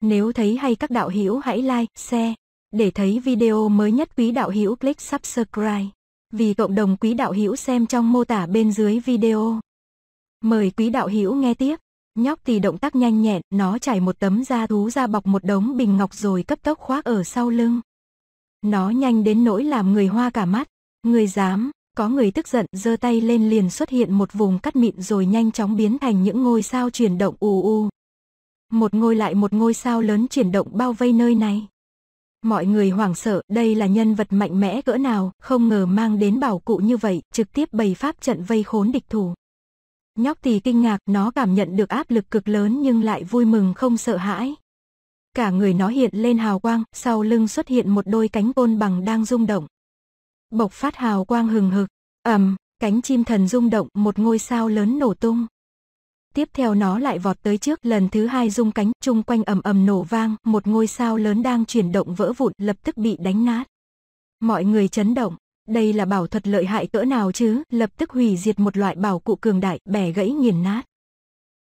Nếu thấy hay các đạo hữu hãy like, share. Để thấy video mới nhất quý đạo hữu click subscribe. Vì cộng đồng quý đạo hữu xem trong mô tả bên dưới video. Mời quý đạo hữu nghe tiếp. Nhóc thì động tác nhanh nhẹn, nó trải một tấm da thú ra bọc một đống bình ngọc rồi cấp tốc khoác ở sau lưng. Nó nhanh đến nỗi làm người hoa cả mắt. Người dám, có người tức giận giơ tay lên liền xuất hiện một vùng cắt mịn rồi nhanh chóng biến thành những ngôi sao chuyển động ù u. Một ngôi lại một ngôi sao lớn chuyển động bao vây nơi này. Mọi người hoảng sợ, đây là nhân vật mạnh mẽ cỡ nào, không ngờ mang đến bảo cụ như vậy, trực tiếp bày pháp trận vây khốn địch thủ. Nhóc tỳ kinh ngạc, nó cảm nhận được áp lực cực lớn nhưng lại vui mừng không sợ hãi. Cả người nó hiện lên hào quang, sau lưng xuất hiện một đôi cánh côn bằng đang rung động. Bộc phát hào quang hừng hực, ầm, cánh chim thần rung động, một ngôi sao lớn nổ tung tiếp theo nó lại vọt tới trước, lần thứ hai rung cánh, chung quanh ầm ầm nổ vang, một ngôi sao lớn đang chuyển động vỡ vụn, lập tức bị đánh nát. Mọi người chấn động, đây là bảo thuật lợi hại cỡ nào chứ, lập tức hủy diệt một loại bảo cụ cường đại, bẻ gãy nghiền nát.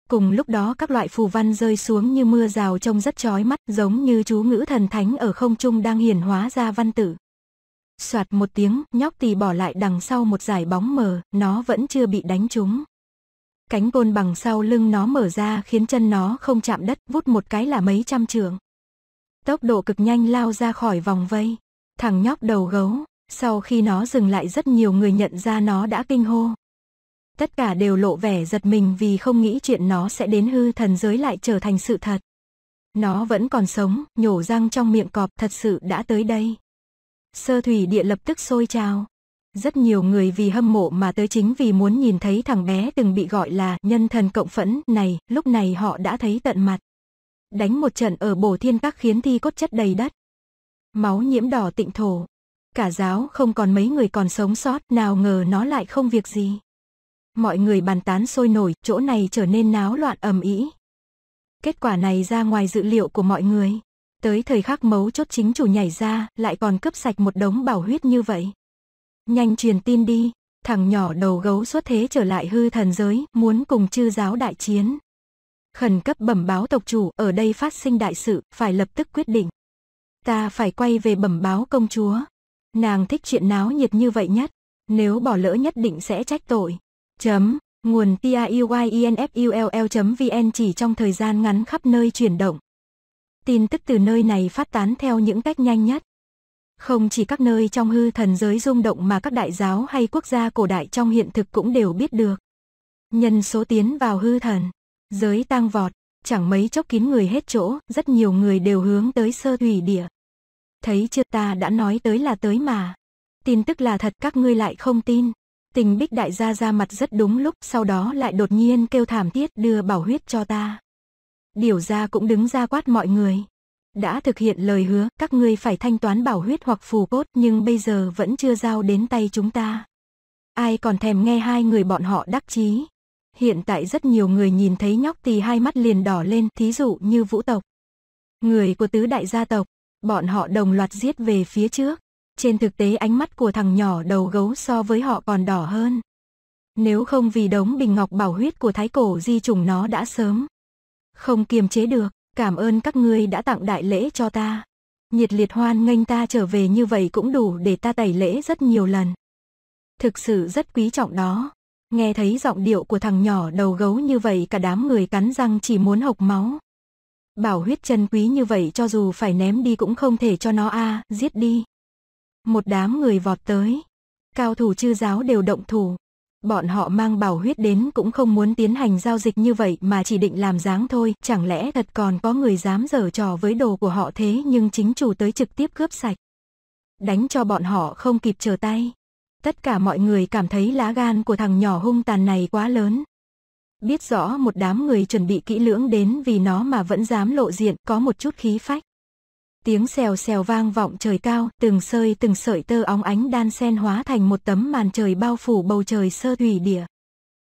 Cùng lúc đó các loại phù văn rơi xuống như mưa rào trông rất chói mắt, giống như chú ngữ thần thánh ở không trung đang hiển hóa ra văn tử. Soạt một tiếng, nhóc tì bỏ lại đằng sau một dải bóng mờ, nó vẫn chưa bị đánh trúng cánh côn bằng sau lưng nó mở ra khiến chân nó không chạm đất, vút một cái là mấy trăm trượng. Tốc độ cực nhanh lao ra khỏi vòng vây, thằng nhóc đầu gấu, sau khi nó dừng lại rất nhiều người nhận ra nó đã kinh hô. Tất cả đều lộ vẻ giật mình vì không nghĩ chuyện nó sẽ đến hư thần giới lại trở thành sự thật. Nó vẫn còn sống, nhổ răng trong miệng cọp thật sự đã tới đây. Sơ thủy địa lập tức sôi trào, rất nhiều người vì hâm mộ mà tới chính vì muốn nhìn thấy thằng bé từng bị gọi là nhân thần cộng phẫn này, lúc này họ đã thấy tận mặt. Đánh một trận ở bổ thiên các khiến thi cốt chất đầy đất. Máu nhiễm đỏ tịnh thổ. Cả giáo không còn mấy người còn sống sót, nào ngờ nó lại không việc gì. Mọi người bàn tán sôi nổi, chỗ này trở nên náo loạn ầm ĩ. Kết quả này ra ngoài dự liệu của mọi người. Tới thời khắc mấu chốt chính chủ nhảy ra, lại còn cướp sạch một đống bảo huyết như vậy nhanh truyền tin đi, thằng nhỏ đầu gấu xuất thế trở lại hư thần giới, muốn cùng chư giáo đại chiến. Khẩn cấp bẩm báo tộc chủ, ở đây phát sinh đại sự, phải lập tức quyết định. Ta phải quay về bẩm báo công chúa. Nàng thích chuyện náo nhiệt như vậy nhất, nếu bỏ lỡ nhất định sẽ trách tội. Chấm, nguồn tiuyenfull.vn chỉ trong thời gian ngắn khắp nơi chuyển động. Tin tức từ nơi này phát tán theo những cách nhanh nhất. Không chỉ các nơi trong hư thần giới rung động mà các đại giáo hay quốc gia cổ đại trong hiện thực cũng đều biết được. Nhân số tiến vào hư thần, giới tăng vọt, chẳng mấy chốc kín người hết chỗ, rất nhiều người đều hướng tới sơ thủy địa. Thấy chưa ta đã nói tới là tới mà. Tin tức là thật các ngươi lại không tin. Tình bích đại gia ra mặt rất đúng lúc sau đó lại đột nhiên kêu thảm thiết đưa bảo huyết cho ta. điều gia cũng đứng ra quát mọi người đã thực hiện lời hứa các ngươi phải thanh toán bảo huyết hoặc phù cốt nhưng bây giờ vẫn chưa giao đến tay chúng ta. Ai còn thèm nghe hai người bọn họ đắc chí. Hiện tại rất nhiều người nhìn thấy nhóc tì hai mắt liền đỏ lên, thí dụ như vũ tộc. Người của tứ đại gia tộc, bọn họ đồng loạt giết về phía trước. Trên thực tế ánh mắt của thằng nhỏ đầu gấu so với họ còn đỏ hơn. Nếu không vì đống bình ngọc bảo huyết của thái cổ di chủng nó đã sớm. Không kiềm chế được, Cảm ơn các ngươi đã tặng đại lễ cho ta. Nhiệt liệt hoan nghênh ta trở về như vậy cũng đủ để ta tẩy lễ rất nhiều lần. Thực sự rất quý trọng đó. Nghe thấy giọng điệu của thằng nhỏ đầu gấu như vậy cả đám người cắn răng chỉ muốn hộc máu. Bảo huyết chân quý như vậy cho dù phải ném đi cũng không thể cho nó a à, giết đi. Một đám người vọt tới. Cao thủ chư giáo đều động thủ. Bọn họ mang bảo huyết đến cũng không muốn tiến hành giao dịch như vậy mà chỉ định làm dáng thôi, chẳng lẽ thật còn có người dám giở trò với đồ của họ thế nhưng chính chủ tới trực tiếp cướp sạch. Đánh cho bọn họ không kịp trở tay. Tất cả mọi người cảm thấy lá gan của thằng nhỏ hung tàn này quá lớn. Biết rõ một đám người chuẩn bị kỹ lưỡng đến vì nó mà vẫn dám lộ diện có một chút khí phách. Tiếng xèo xèo vang vọng trời cao, từng sơi từng sợi tơ óng ánh đan sen hóa thành một tấm màn trời bao phủ bầu trời sơ thủy địa.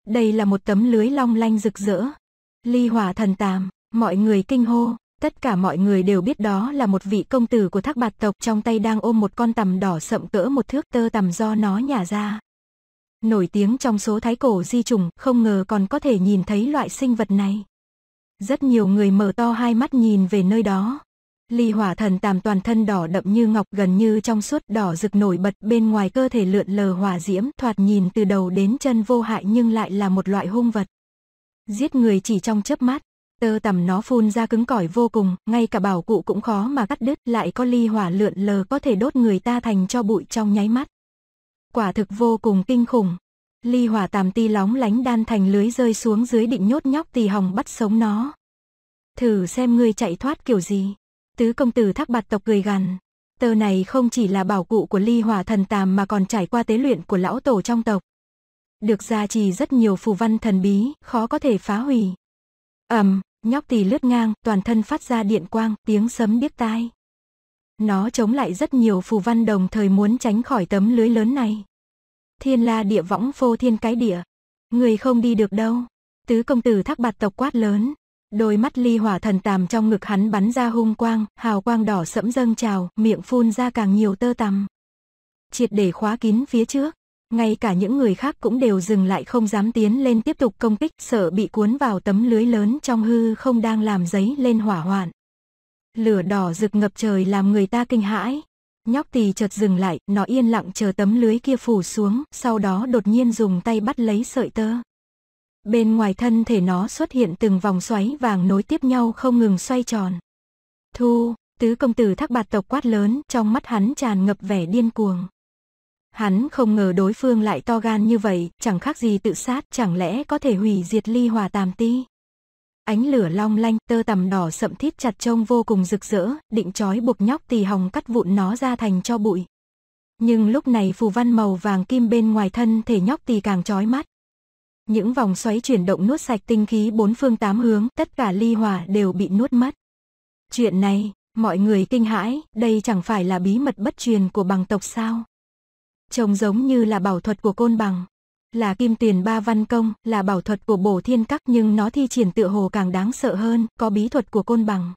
Đây là một tấm lưới long lanh rực rỡ. Ly hỏa thần tàm, mọi người kinh hô, tất cả mọi người đều biết đó là một vị công tử của thác bạt tộc trong tay đang ôm một con tằm đỏ sậm cỡ một thước tơ tằm do nó nhả ra. Nổi tiếng trong số thái cổ di trùng, không ngờ còn có thể nhìn thấy loại sinh vật này. Rất nhiều người mở to hai mắt nhìn về nơi đó. Ly hỏa thần tàm toàn thân đỏ đậm như ngọc gần như trong suốt đỏ rực nổi bật bên ngoài cơ thể lượn lờ hỏa diễm thoạt nhìn từ đầu đến chân vô hại nhưng lại là một loại hung vật. Giết người chỉ trong chớp mắt, tơ tằm nó phun ra cứng cỏi vô cùng, ngay cả bảo cụ cũng khó mà cắt đứt lại có ly hỏa lượn lờ có thể đốt người ta thành cho bụi trong nháy mắt. Quả thực vô cùng kinh khủng. Ly hỏa tàm ti lóng lánh đan thành lưới rơi xuống dưới định nhốt nhóc tì hồng bắt sống nó. Thử xem ngươi chạy thoát kiểu gì. Tứ công tử thác bạt tộc cười gằn. tờ này không chỉ là bảo cụ của ly hỏa thần tàm mà còn trải qua tế luyện của lão tổ trong tộc. Được gia trì rất nhiều phù văn thần bí, khó có thể phá hủy. ầm, um, nhóc tỳ lướt ngang, toàn thân phát ra điện quang, tiếng sấm điếc tai. Nó chống lại rất nhiều phù văn đồng thời muốn tránh khỏi tấm lưới lớn này. Thiên la địa võng phô thiên cái địa. Người không đi được đâu. Tứ công tử thác bạt tộc quát lớn, Đôi mắt ly hỏa thần tàm trong ngực hắn bắn ra hung quang, hào quang đỏ sẫm dâng trào, miệng phun ra càng nhiều tơ tằm. Triệt để khóa kín phía trước, ngay cả những người khác cũng đều dừng lại không dám tiến lên tiếp tục công kích, sợ bị cuốn vào tấm lưới lớn trong hư không đang làm giấy lên hỏa hoạn. Lửa đỏ rực ngập trời làm người ta kinh hãi. Nhóc tỳ chợt dừng lại, nó yên lặng chờ tấm lưới kia phủ xuống, sau đó đột nhiên dùng tay bắt lấy sợi tơ bên ngoài thân thể nó xuất hiện từng vòng xoáy vàng nối tiếp nhau không ngừng xoay tròn. Thu, tứ công tử thác bạt tộc quát lớn, trong mắt hắn tràn ngập vẻ điên cuồng. Hắn không ngờ đối phương lại to gan như vậy, chẳng khác gì tự sát, chẳng lẽ có thể hủy diệt ly hòa tàm ti. Ánh lửa long lanh, tơ tằm đỏ sậm thít chặt trông vô cùng rực rỡ, định trói buộc nhóc tỳ hồng cắt vụn nó ra thành cho bụi. Nhưng lúc này phù văn màu vàng kim bên ngoài thân thể nhóc tỳ càng trói mắt. Những vòng xoáy chuyển động nuốt sạch tinh khí bốn phương tám hướng, tất cả ly hỏa đều bị nuốt mất. Chuyện này, mọi người kinh hãi, đây chẳng phải là bí mật bất truyền của bằng tộc sao? Trông giống như là bảo thuật của côn bằng, là kim tiền ba văn công, là bảo thuật của bổ thiên các nhưng nó thi triển tựa hồ càng đáng sợ hơn, có bí thuật của côn bằng.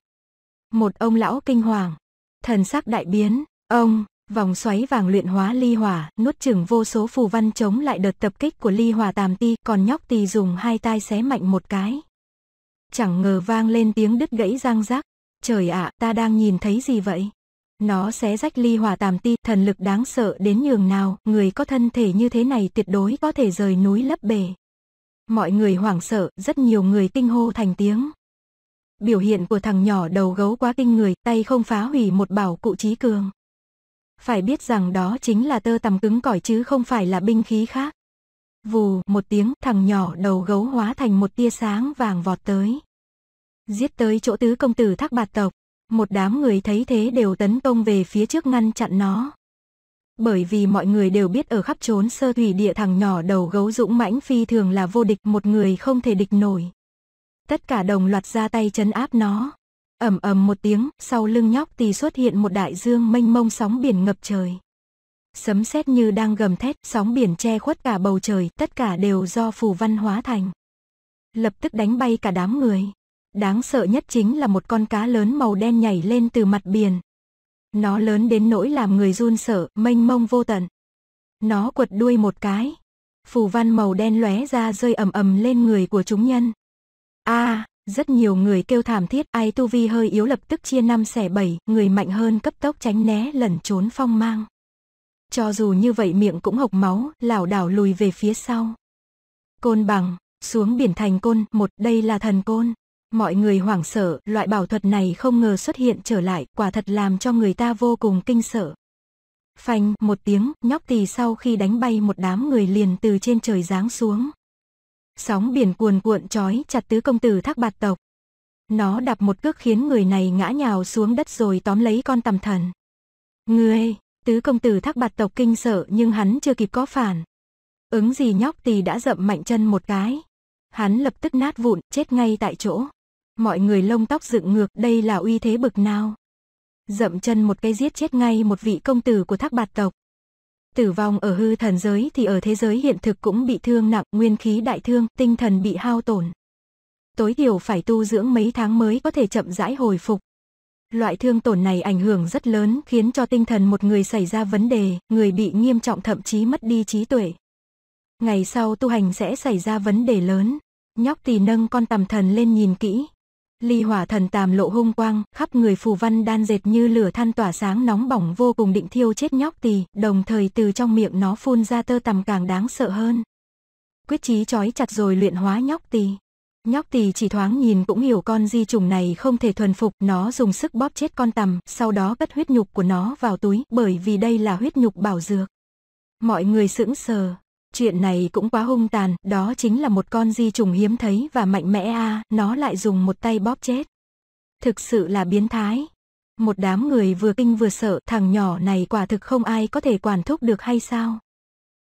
Một ông lão kinh hoàng, thần sắc đại biến, ông, Vòng xoáy vàng luyện hóa ly hỏa, nuốt chửng vô số phù văn chống lại đợt tập kích của ly hỏa tàm ti, còn nhóc tì dùng hai tay xé mạnh một cái. Chẳng ngờ vang lên tiếng đứt gãy răng rác. Trời ạ, à, ta đang nhìn thấy gì vậy? Nó xé rách ly hỏa tàm ti, thần lực đáng sợ đến nhường nào, người có thân thể như thế này tuyệt đối có thể rời núi lấp bể. Mọi người hoảng sợ, rất nhiều người kinh hô thành tiếng. Biểu hiện của thằng nhỏ đầu gấu quá kinh người, tay không phá hủy một bảo cụ trí cường. Phải biết rằng đó chính là tơ tằm cứng cỏi chứ không phải là binh khí khác. Vù, một tiếng, thằng nhỏ đầu gấu hóa thành một tia sáng vàng vọt tới. Giết tới chỗ tứ công tử thác bạt tộc, một đám người thấy thế đều tấn công về phía trước ngăn chặn nó. Bởi vì mọi người đều biết ở khắp trốn sơ thủy địa thằng nhỏ đầu gấu dũng mãnh phi thường là vô địch một người không thể địch nổi. Tất cả đồng loạt ra tay chấn áp nó ầm ầm một tiếng, sau lưng nhóc tì xuất hiện một đại dương mênh mông sóng biển ngập trời. Sấm sét như đang gầm thét, sóng biển che khuất cả bầu trời, tất cả đều do phù văn hóa thành. Lập tức đánh bay cả đám người. Đáng sợ nhất chính là một con cá lớn màu đen nhảy lên từ mặt biển. Nó lớn đến nỗi làm người run sợ, mênh mông vô tận. Nó quật đuôi một cái. Phù văn màu đen lóe ra rơi ầm ầm lên người của chúng nhân. A, à, rất nhiều người kêu thảm thiết, ai tu vi hơi yếu lập tức chia năm xẻ bảy, người mạnh hơn cấp tốc tránh né lẩn trốn phong mang. Cho dù như vậy miệng cũng hộc máu, lảo đảo lùi về phía sau. Côn bằng, xuống biển thành côn, một đây là thần côn. Mọi người hoảng sợ, loại bảo thuật này không ngờ xuất hiện trở lại, quả thật làm cho người ta vô cùng kinh sợ. Phanh, một tiếng, nhóc tỳ sau khi đánh bay một đám người liền từ trên trời giáng xuống, Sóng biển cuồn cuộn trói chặt tứ công tử thác bạt tộc. Nó đạp một cước khiến người này ngã nhào xuống đất rồi tóm lấy con tầm thần. Ngươi, tứ công tử thác bạt tộc kinh sợ nhưng hắn chưa kịp có phản. Ứng gì nhóc tì đã dậm mạnh chân một cái. Hắn lập tức nát vụn, chết ngay tại chỗ. Mọi người lông tóc dựng ngược đây là uy thế bực nào. Dậm chân một cái giết chết ngay một vị công tử của thác bạt tộc. Tử vong ở hư thần giới thì ở thế giới hiện thực cũng bị thương nặng, nguyên khí đại thương, tinh thần bị hao tổn. Tối thiểu phải tu dưỡng mấy tháng mới có thể chậm rãi hồi phục. Loại thương tổn này ảnh hưởng rất lớn khiến cho tinh thần một người xảy ra vấn đề, người bị nghiêm trọng thậm chí mất đi trí tuệ. Ngày sau tu hành sẽ xảy ra vấn đề lớn. Nhóc tỳ nâng con tầm thần lên nhìn kỹ, Ly hỏa thần tàm lộ hung quang, khắp người phù văn đan dệt như lửa than tỏa sáng nóng bỏng vô cùng định thiêu chết nhóc tỳ, đồng thời từ trong miệng nó phun ra tơ tằm càng đáng sợ hơn. Quyết chí trói chặt rồi luyện hóa nhóc tỳ. Nhóc tỳ chỉ thoáng nhìn cũng hiểu con di trùng này không thể thuần phục, nó dùng sức bóp chết con tằm, sau đó cất huyết nhục của nó vào túi, bởi vì đây là huyết nhục bảo dược. Mọi người sững sờ, Chuyện này cũng quá hung tàn, đó chính là một con di trùng hiếm thấy và mạnh mẽ a, nó lại dùng một tay bóp chết. Thực sự là biến thái. Một đám người vừa kinh vừa sợ, thằng nhỏ này quả thực không ai có thể quản thúc được hay sao?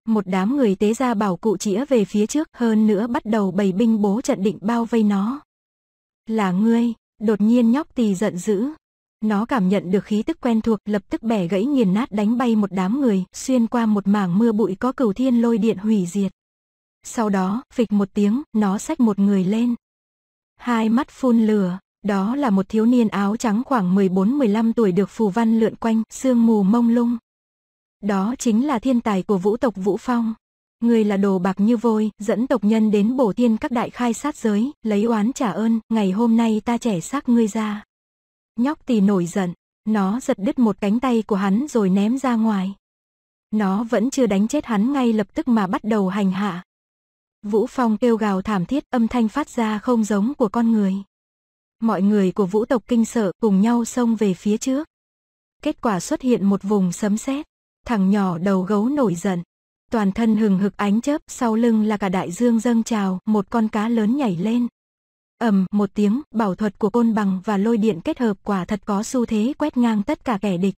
Một đám người tế ra bảo cụ chĩa về phía trước, hơn nữa bắt đầu bày binh bố trận định bao vây nó. Là ngươi, đột nhiên nhóc tỳ giận dữ, nó cảm nhận được khí tức quen thuộc, lập tức bẻ gãy nghiền nát đánh bay một đám người, xuyên qua một mảng mưa bụi có cửu thiên lôi điện hủy diệt. Sau đó, phịch một tiếng, nó xách một người lên. Hai mắt phun lửa, đó là một thiếu niên áo trắng khoảng 14-15 tuổi được phù văn lượn quanh, sương mù mông lung. Đó chính là thiên tài của vũ tộc Vũ Phong. Người là đồ bạc như vôi, dẫn tộc nhân đến bổ tiên các đại khai sát giới, lấy oán trả ơn, ngày hôm nay ta trẻ xác ngươi ra. Nhóc tỳ nổi giận, nó giật đứt một cánh tay của hắn rồi ném ra ngoài. Nó vẫn chưa đánh chết hắn ngay lập tức mà bắt đầu hành hạ. Vũ Phong kêu gào thảm thiết âm thanh phát ra không giống của con người. Mọi người của vũ tộc kinh sợ cùng nhau xông về phía trước. Kết quả xuất hiện một vùng sấm sét. Thằng nhỏ đầu gấu nổi giận. Toàn thân hừng hực ánh chớp, sau lưng là cả đại dương dâng trào, một con cá lớn nhảy lên, ầm một tiếng, bảo thuật của côn bằng và lôi điện kết hợp quả thật có xu thế quét ngang tất cả kẻ địch.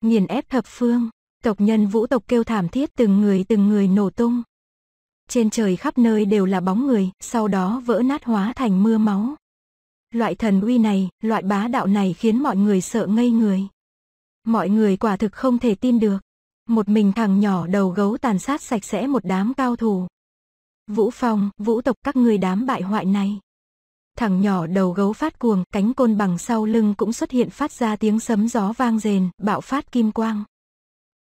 Nghiền ép thập phương, tộc nhân vũ tộc kêu thảm thiết từng người từng người nổ tung. Trên trời khắp nơi đều là bóng người, sau đó vỡ nát hóa thành mưa máu. Loại thần uy này, loại bá đạo này khiến mọi người sợ ngây người. Mọi người quả thực không thể tin được. Một mình thằng nhỏ đầu gấu tàn sát sạch sẽ một đám cao thủ. Vũ Phong, Vũ tộc các người đám bại hoại này thằng nhỏ đầu gấu phát cuồng, cánh côn bằng sau lưng cũng xuất hiện phát ra tiếng sấm gió vang rền, bạo phát kim quang.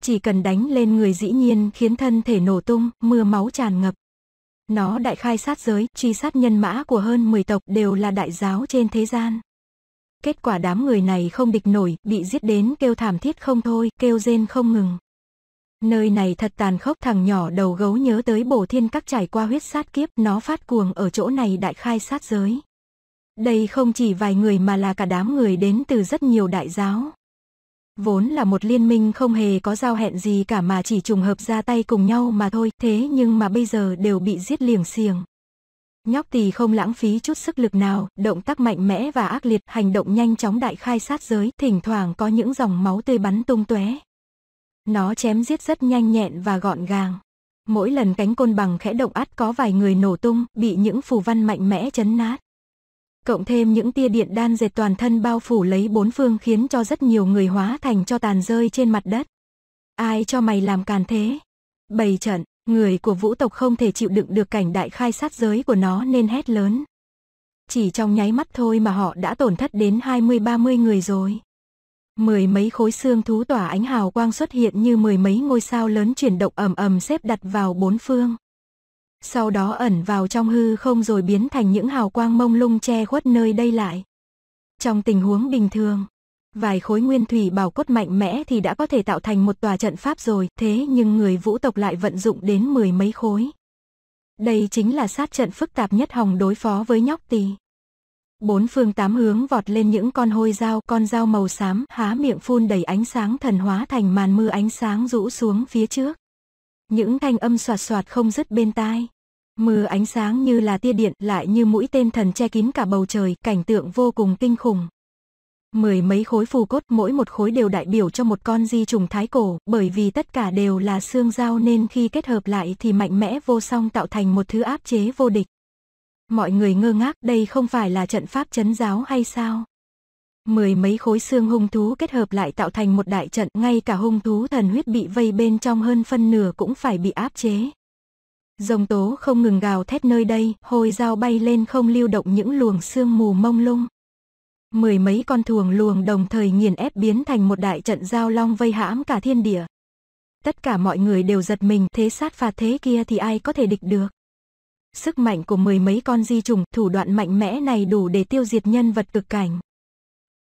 Chỉ cần đánh lên người dĩ nhiên khiến thân thể nổ tung, mưa máu tràn ngập. Nó đại khai sát giới, truy sát nhân mã của hơn 10 tộc đều là đại giáo trên thế gian. Kết quả đám người này không địch nổi, bị giết đến kêu thảm thiết không thôi, kêu rên không ngừng. Nơi này thật tàn khốc thằng nhỏ đầu gấu nhớ tới bổ thiên các trải qua huyết sát kiếp, nó phát cuồng ở chỗ này đại khai sát giới. Đây không chỉ vài người mà là cả đám người đến từ rất nhiều đại giáo. Vốn là một liên minh không hề có giao hẹn gì cả mà chỉ trùng hợp ra tay cùng nhau mà thôi, thế nhưng mà bây giờ đều bị giết liềng xiềng. Nhóc tỳ không lãng phí chút sức lực nào, động tác mạnh mẽ và ác liệt, hành động nhanh chóng đại khai sát giới, thỉnh thoảng có những dòng máu tươi bắn tung tóe. Nó chém giết rất nhanh nhẹn và gọn gàng. Mỗi lần cánh côn bằng khẽ động át có vài người nổ tung, bị những phù văn mạnh mẽ chấn nát cộng thêm những tia điện đan dệt toàn thân bao phủ lấy bốn phương khiến cho rất nhiều người hóa thành cho tàn rơi trên mặt đất. Ai cho mày làm càn thế? Bày trận, người của vũ tộc không thể chịu đựng được cảnh đại khai sát giới của nó nên hét lớn. Chỉ trong nháy mắt thôi mà họ đã tổn thất đến 20-30 người rồi. Mười mấy khối xương thú tỏa ánh hào quang xuất hiện như mười mấy ngôi sao lớn chuyển động ầm ầm xếp đặt vào bốn phương sau đó ẩn vào trong hư không rồi biến thành những hào quang mông lung che khuất nơi đây lại. Trong tình huống bình thường, vài khối nguyên thủy bảo cốt mạnh mẽ thì đã có thể tạo thành một tòa trận pháp rồi, thế nhưng người vũ tộc lại vận dụng đến mười mấy khối. Đây chính là sát trận phức tạp nhất hòng đối phó với nhóc tỳ. Bốn phương tám hướng vọt lên những con hôi dao, con dao màu xám, há miệng phun đầy ánh sáng thần hóa thành màn mưa ánh sáng rũ xuống phía trước những thanh âm soạt soạt không dứt bên tai. Mưa ánh sáng như là tia điện lại như mũi tên thần che kín cả bầu trời, cảnh tượng vô cùng kinh khủng. Mười mấy khối phù cốt mỗi một khối đều đại biểu cho một con di trùng thái cổ, bởi vì tất cả đều là xương dao nên khi kết hợp lại thì mạnh mẽ vô song tạo thành một thứ áp chế vô địch. Mọi người ngơ ngác đây không phải là trận pháp chấn giáo hay sao? mười mấy khối xương hung thú kết hợp lại tạo thành một đại trận, ngay cả hung thú thần huyết bị vây bên trong hơn phân nửa cũng phải bị áp chế. Rồng tố không ngừng gào thét nơi đây, hồi dao bay lên không lưu động những luồng xương mù mông lung. Mười mấy con thuồng luồng đồng thời nghiền ép biến thành một đại trận giao long vây hãm cả thiên địa. Tất cả mọi người đều giật mình, thế sát phạt thế kia thì ai có thể địch được. Sức mạnh của mười mấy con di trùng, thủ đoạn mạnh mẽ này đủ để tiêu diệt nhân vật cực cảnh.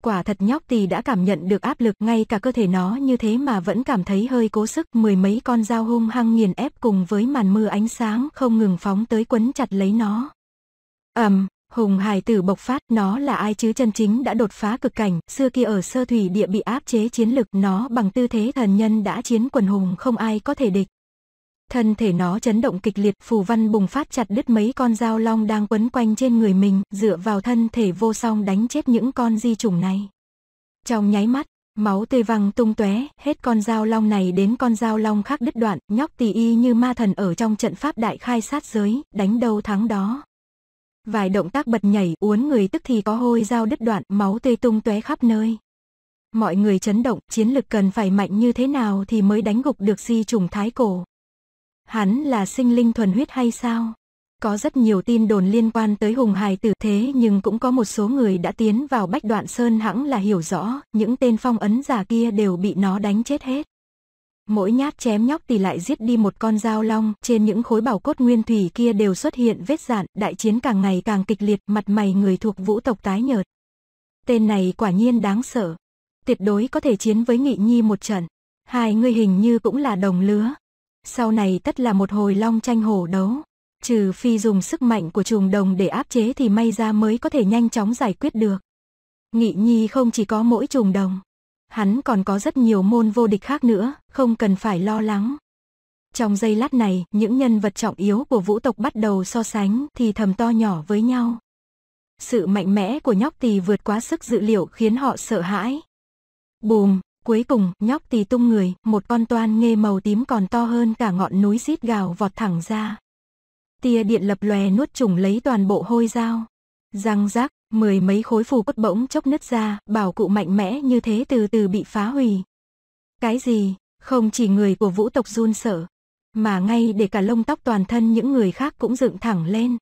Quả thật nhóc tì đã cảm nhận được áp lực ngay cả cơ thể nó như thế mà vẫn cảm thấy hơi cố sức. Mười mấy con dao hung hăng nghiền ép cùng với màn mưa ánh sáng không ngừng phóng tới quấn chặt lấy nó. ầm um, Hùng hài tử bộc phát, nó là ai chứ chân chính đã đột phá cực cảnh, xưa kia ở sơ thủy địa bị áp chế chiến lực, nó bằng tư thế thần nhân đã chiến quần hùng không ai có thể địch, Thân thể nó chấn động kịch liệt, phù văn bùng phát chặt đứt mấy con dao long đang quấn quanh trên người mình, dựa vào thân thể vô song đánh chết những con di chủng này. Trong nháy mắt, máu tươi văng tung tóe, hết con dao long này đến con dao long khác đứt đoạn, nhóc tỳ y như ma thần ở trong trận pháp đại khai sát giới, đánh đâu thắng đó. Vài động tác bật nhảy, uốn người tức thì có hôi dao đứt đoạn, máu tươi tung tóe khắp nơi. Mọi người chấn động, chiến lực cần phải mạnh như thế nào thì mới đánh gục được di trùng thái cổ. Hắn là sinh linh thuần huyết hay sao? Có rất nhiều tin đồn liên quan tới Hùng Hải tử thế nhưng cũng có một số người đã tiến vào Bách Đoạn Sơn hẳn là hiểu rõ, những tên phong ấn giả kia đều bị nó đánh chết hết. Mỗi nhát chém nhóc thì lại giết đi một con dao long, trên những khối bảo cốt nguyên thủy kia đều xuất hiện vết dạn, đại chiến càng ngày càng kịch liệt, mặt mày người thuộc vũ tộc tái nhợt. Tên này quả nhiên đáng sợ, tuyệt đối có thể chiến với Nghị Nhi một trận. Hai người hình như cũng là đồng lứa, sau này tất là một hồi long tranh hổ đấu. Trừ phi dùng sức mạnh của trùng đồng để áp chế thì may ra mới có thể nhanh chóng giải quyết được. Nghị Nhi không chỉ có mỗi trùng đồng, hắn còn có rất nhiều môn vô địch khác nữa, không cần phải lo lắng. Trong giây lát này, những nhân vật trọng yếu của vũ tộc bắt đầu so sánh thì thầm to nhỏ với nhau. Sự mạnh mẽ của nhóc tỳ vượt quá sức dự liệu khiến họ sợ hãi. Bùm, Cuối cùng, nhóc tì tung người, một con toan nghê màu tím còn to hơn cả ngọn núi xít gào vọt thẳng ra. Tia điện lập lòe nuốt chủng lấy toàn bộ hôi dao. Răng rác, mười mấy khối phù cốt bỗng chốc nứt ra, bảo cụ mạnh mẽ như thế từ từ bị phá hủy. Cái gì, không chỉ người của vũ tộc run sợ, mà ngay để cả lông tóc toàn thân những người khác cũng dựng thẳng lên.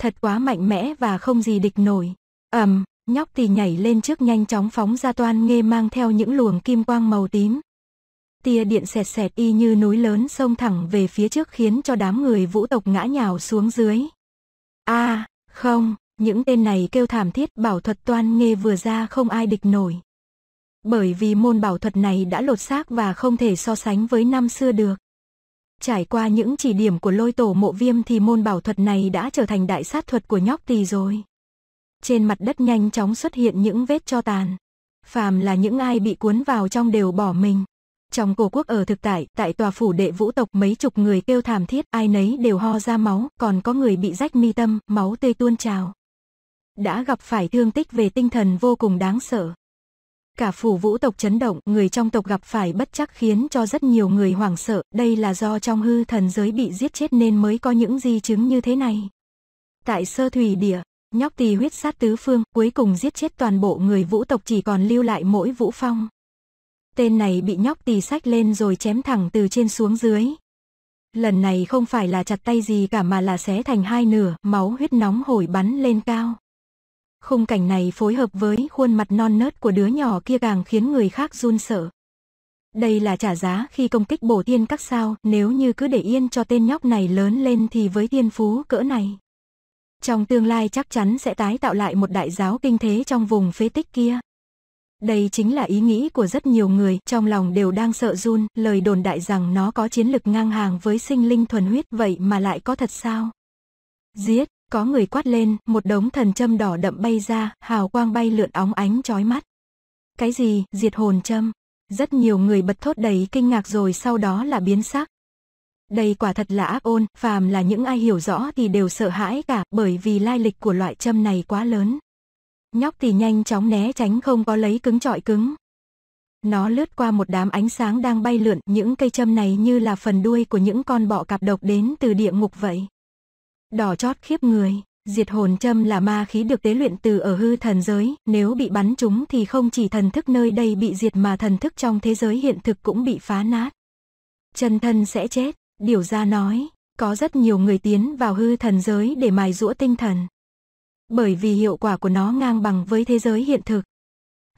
Thật quá mạnh mẽ và không gì địch nổi. ầm, Nhóc thì nhảy lên trước nhanh chóng phóng ra toan nghê mang theo những luồng kim quang màu tím. Tia điện xẹt xẹt y như núi lớn sông thẳng về phía trước khiến cho đám người vũ tộc ngã nhào xuống dưới. a à, không, những tên này kêu thảm thiết bảo thuật toan nghê vừa ra không ai địch nổi. Bởi vì môn bảo thuật này đã lột xác và không thể so sánh với năm xưa được. Trải qua những chỉ điểm của lôi tổ mộ viêm thì môn bảo thuật này đã trở thành đại sát thuật của nhóc tỳ rồi trên mặt đất nhanh chóng xuất hiện những vết cho tàn. Phàm là những ai bị cuốn vào trong đều bỏ mình. Trong cổ quốc ở thực tại, tại tòa phủ đệ vũ tộc mấy chục người kêu thảm thiết, ai nấy đều ho ra máu, còn có người bị rách mi tâm, máu tươi tuôn trào. Đã gặp phải thương tích về tinh thần vô cùng đáng sợ. Cả phủ vũ tộc chấn động, người trong tộc gặp phải bất chắc khiến cho rất nhiều người hoảng sợ, đây là do trong hư thần giới bị giết chết nên mới có những di chứng như thế này. Tại sơ thủy địa, nhóc tì huyết sát tứ phương, cuối cùng giết chết toàn bộ người vũ tộc chỉ còn lưu lại mỗi vũ phong. Tên này bị nhóc tì sách lên rồi chém thẳng từ trên xuống dưới. Lần này không phải là chặt tay gì cả mà là xé thành hai nửa, máu huyết nóng hổi bắn lên cao. Khung cảnh này phối hợp với khuôn mặt non nớt của đứa nhỏ kia càng khiến người khác run sợ. Đây là trả giá khi công kích bổ thiên các sao, nếu như cứ để yên cho tên nhóc này lớn lên thì với thiên phú cỡ này. Trong tương lai chắc chắn sẽ tái tạo lại một đại giáo kinh thế trong vùng phế tích kia. Đây chính là ý nghĩ của rất nhiều người, trong lòng đều đang sợ run, lời đồn đại rằng nó có chiến lực ngang hàng với sinh linh thuần huyết, vậy mà lại có thật sao? Giết, có người quát lên, một đống thần châm đỏ đậm bay ra, hào quang bay lượn óng ánh chói mắt. Cái gì, diệt hồn châm? Rất nhiều người bật thốt đầy kinh ngạc rồi sau đó là biến sắc, đây quả thật là ác ôn, phàm là những ai hiểu rõ thì đều sợ hãi cả, bởi vì lai lịch của loại châm này quá lớn. Nhóc thì nhanh chóng né tránh không có lấy cứng trọi cứng. Nó lướt qua một đám ánh sáng đang bay lượn, những cây châm này như là phần đuôi của những con bọ cạp độc đến từ địa ngục vậy. Đỏ chót khiếp người, diệt hồn châm là ma khí được tế luyện từ ở hư thần giới, nếu bị bắn chúng thì không chỉ thần thức nơi đây bị diệt mà thần thức trong thế giới hiện thực cũng bị phá nát. Chân thân sẽ chết, Điều ra nói, có rất nhiều người tiến vào hư thần giới để mài rũa tinh thần. Bởi vì hiệu quả của nó ngang bằng với thế giới hiện thực.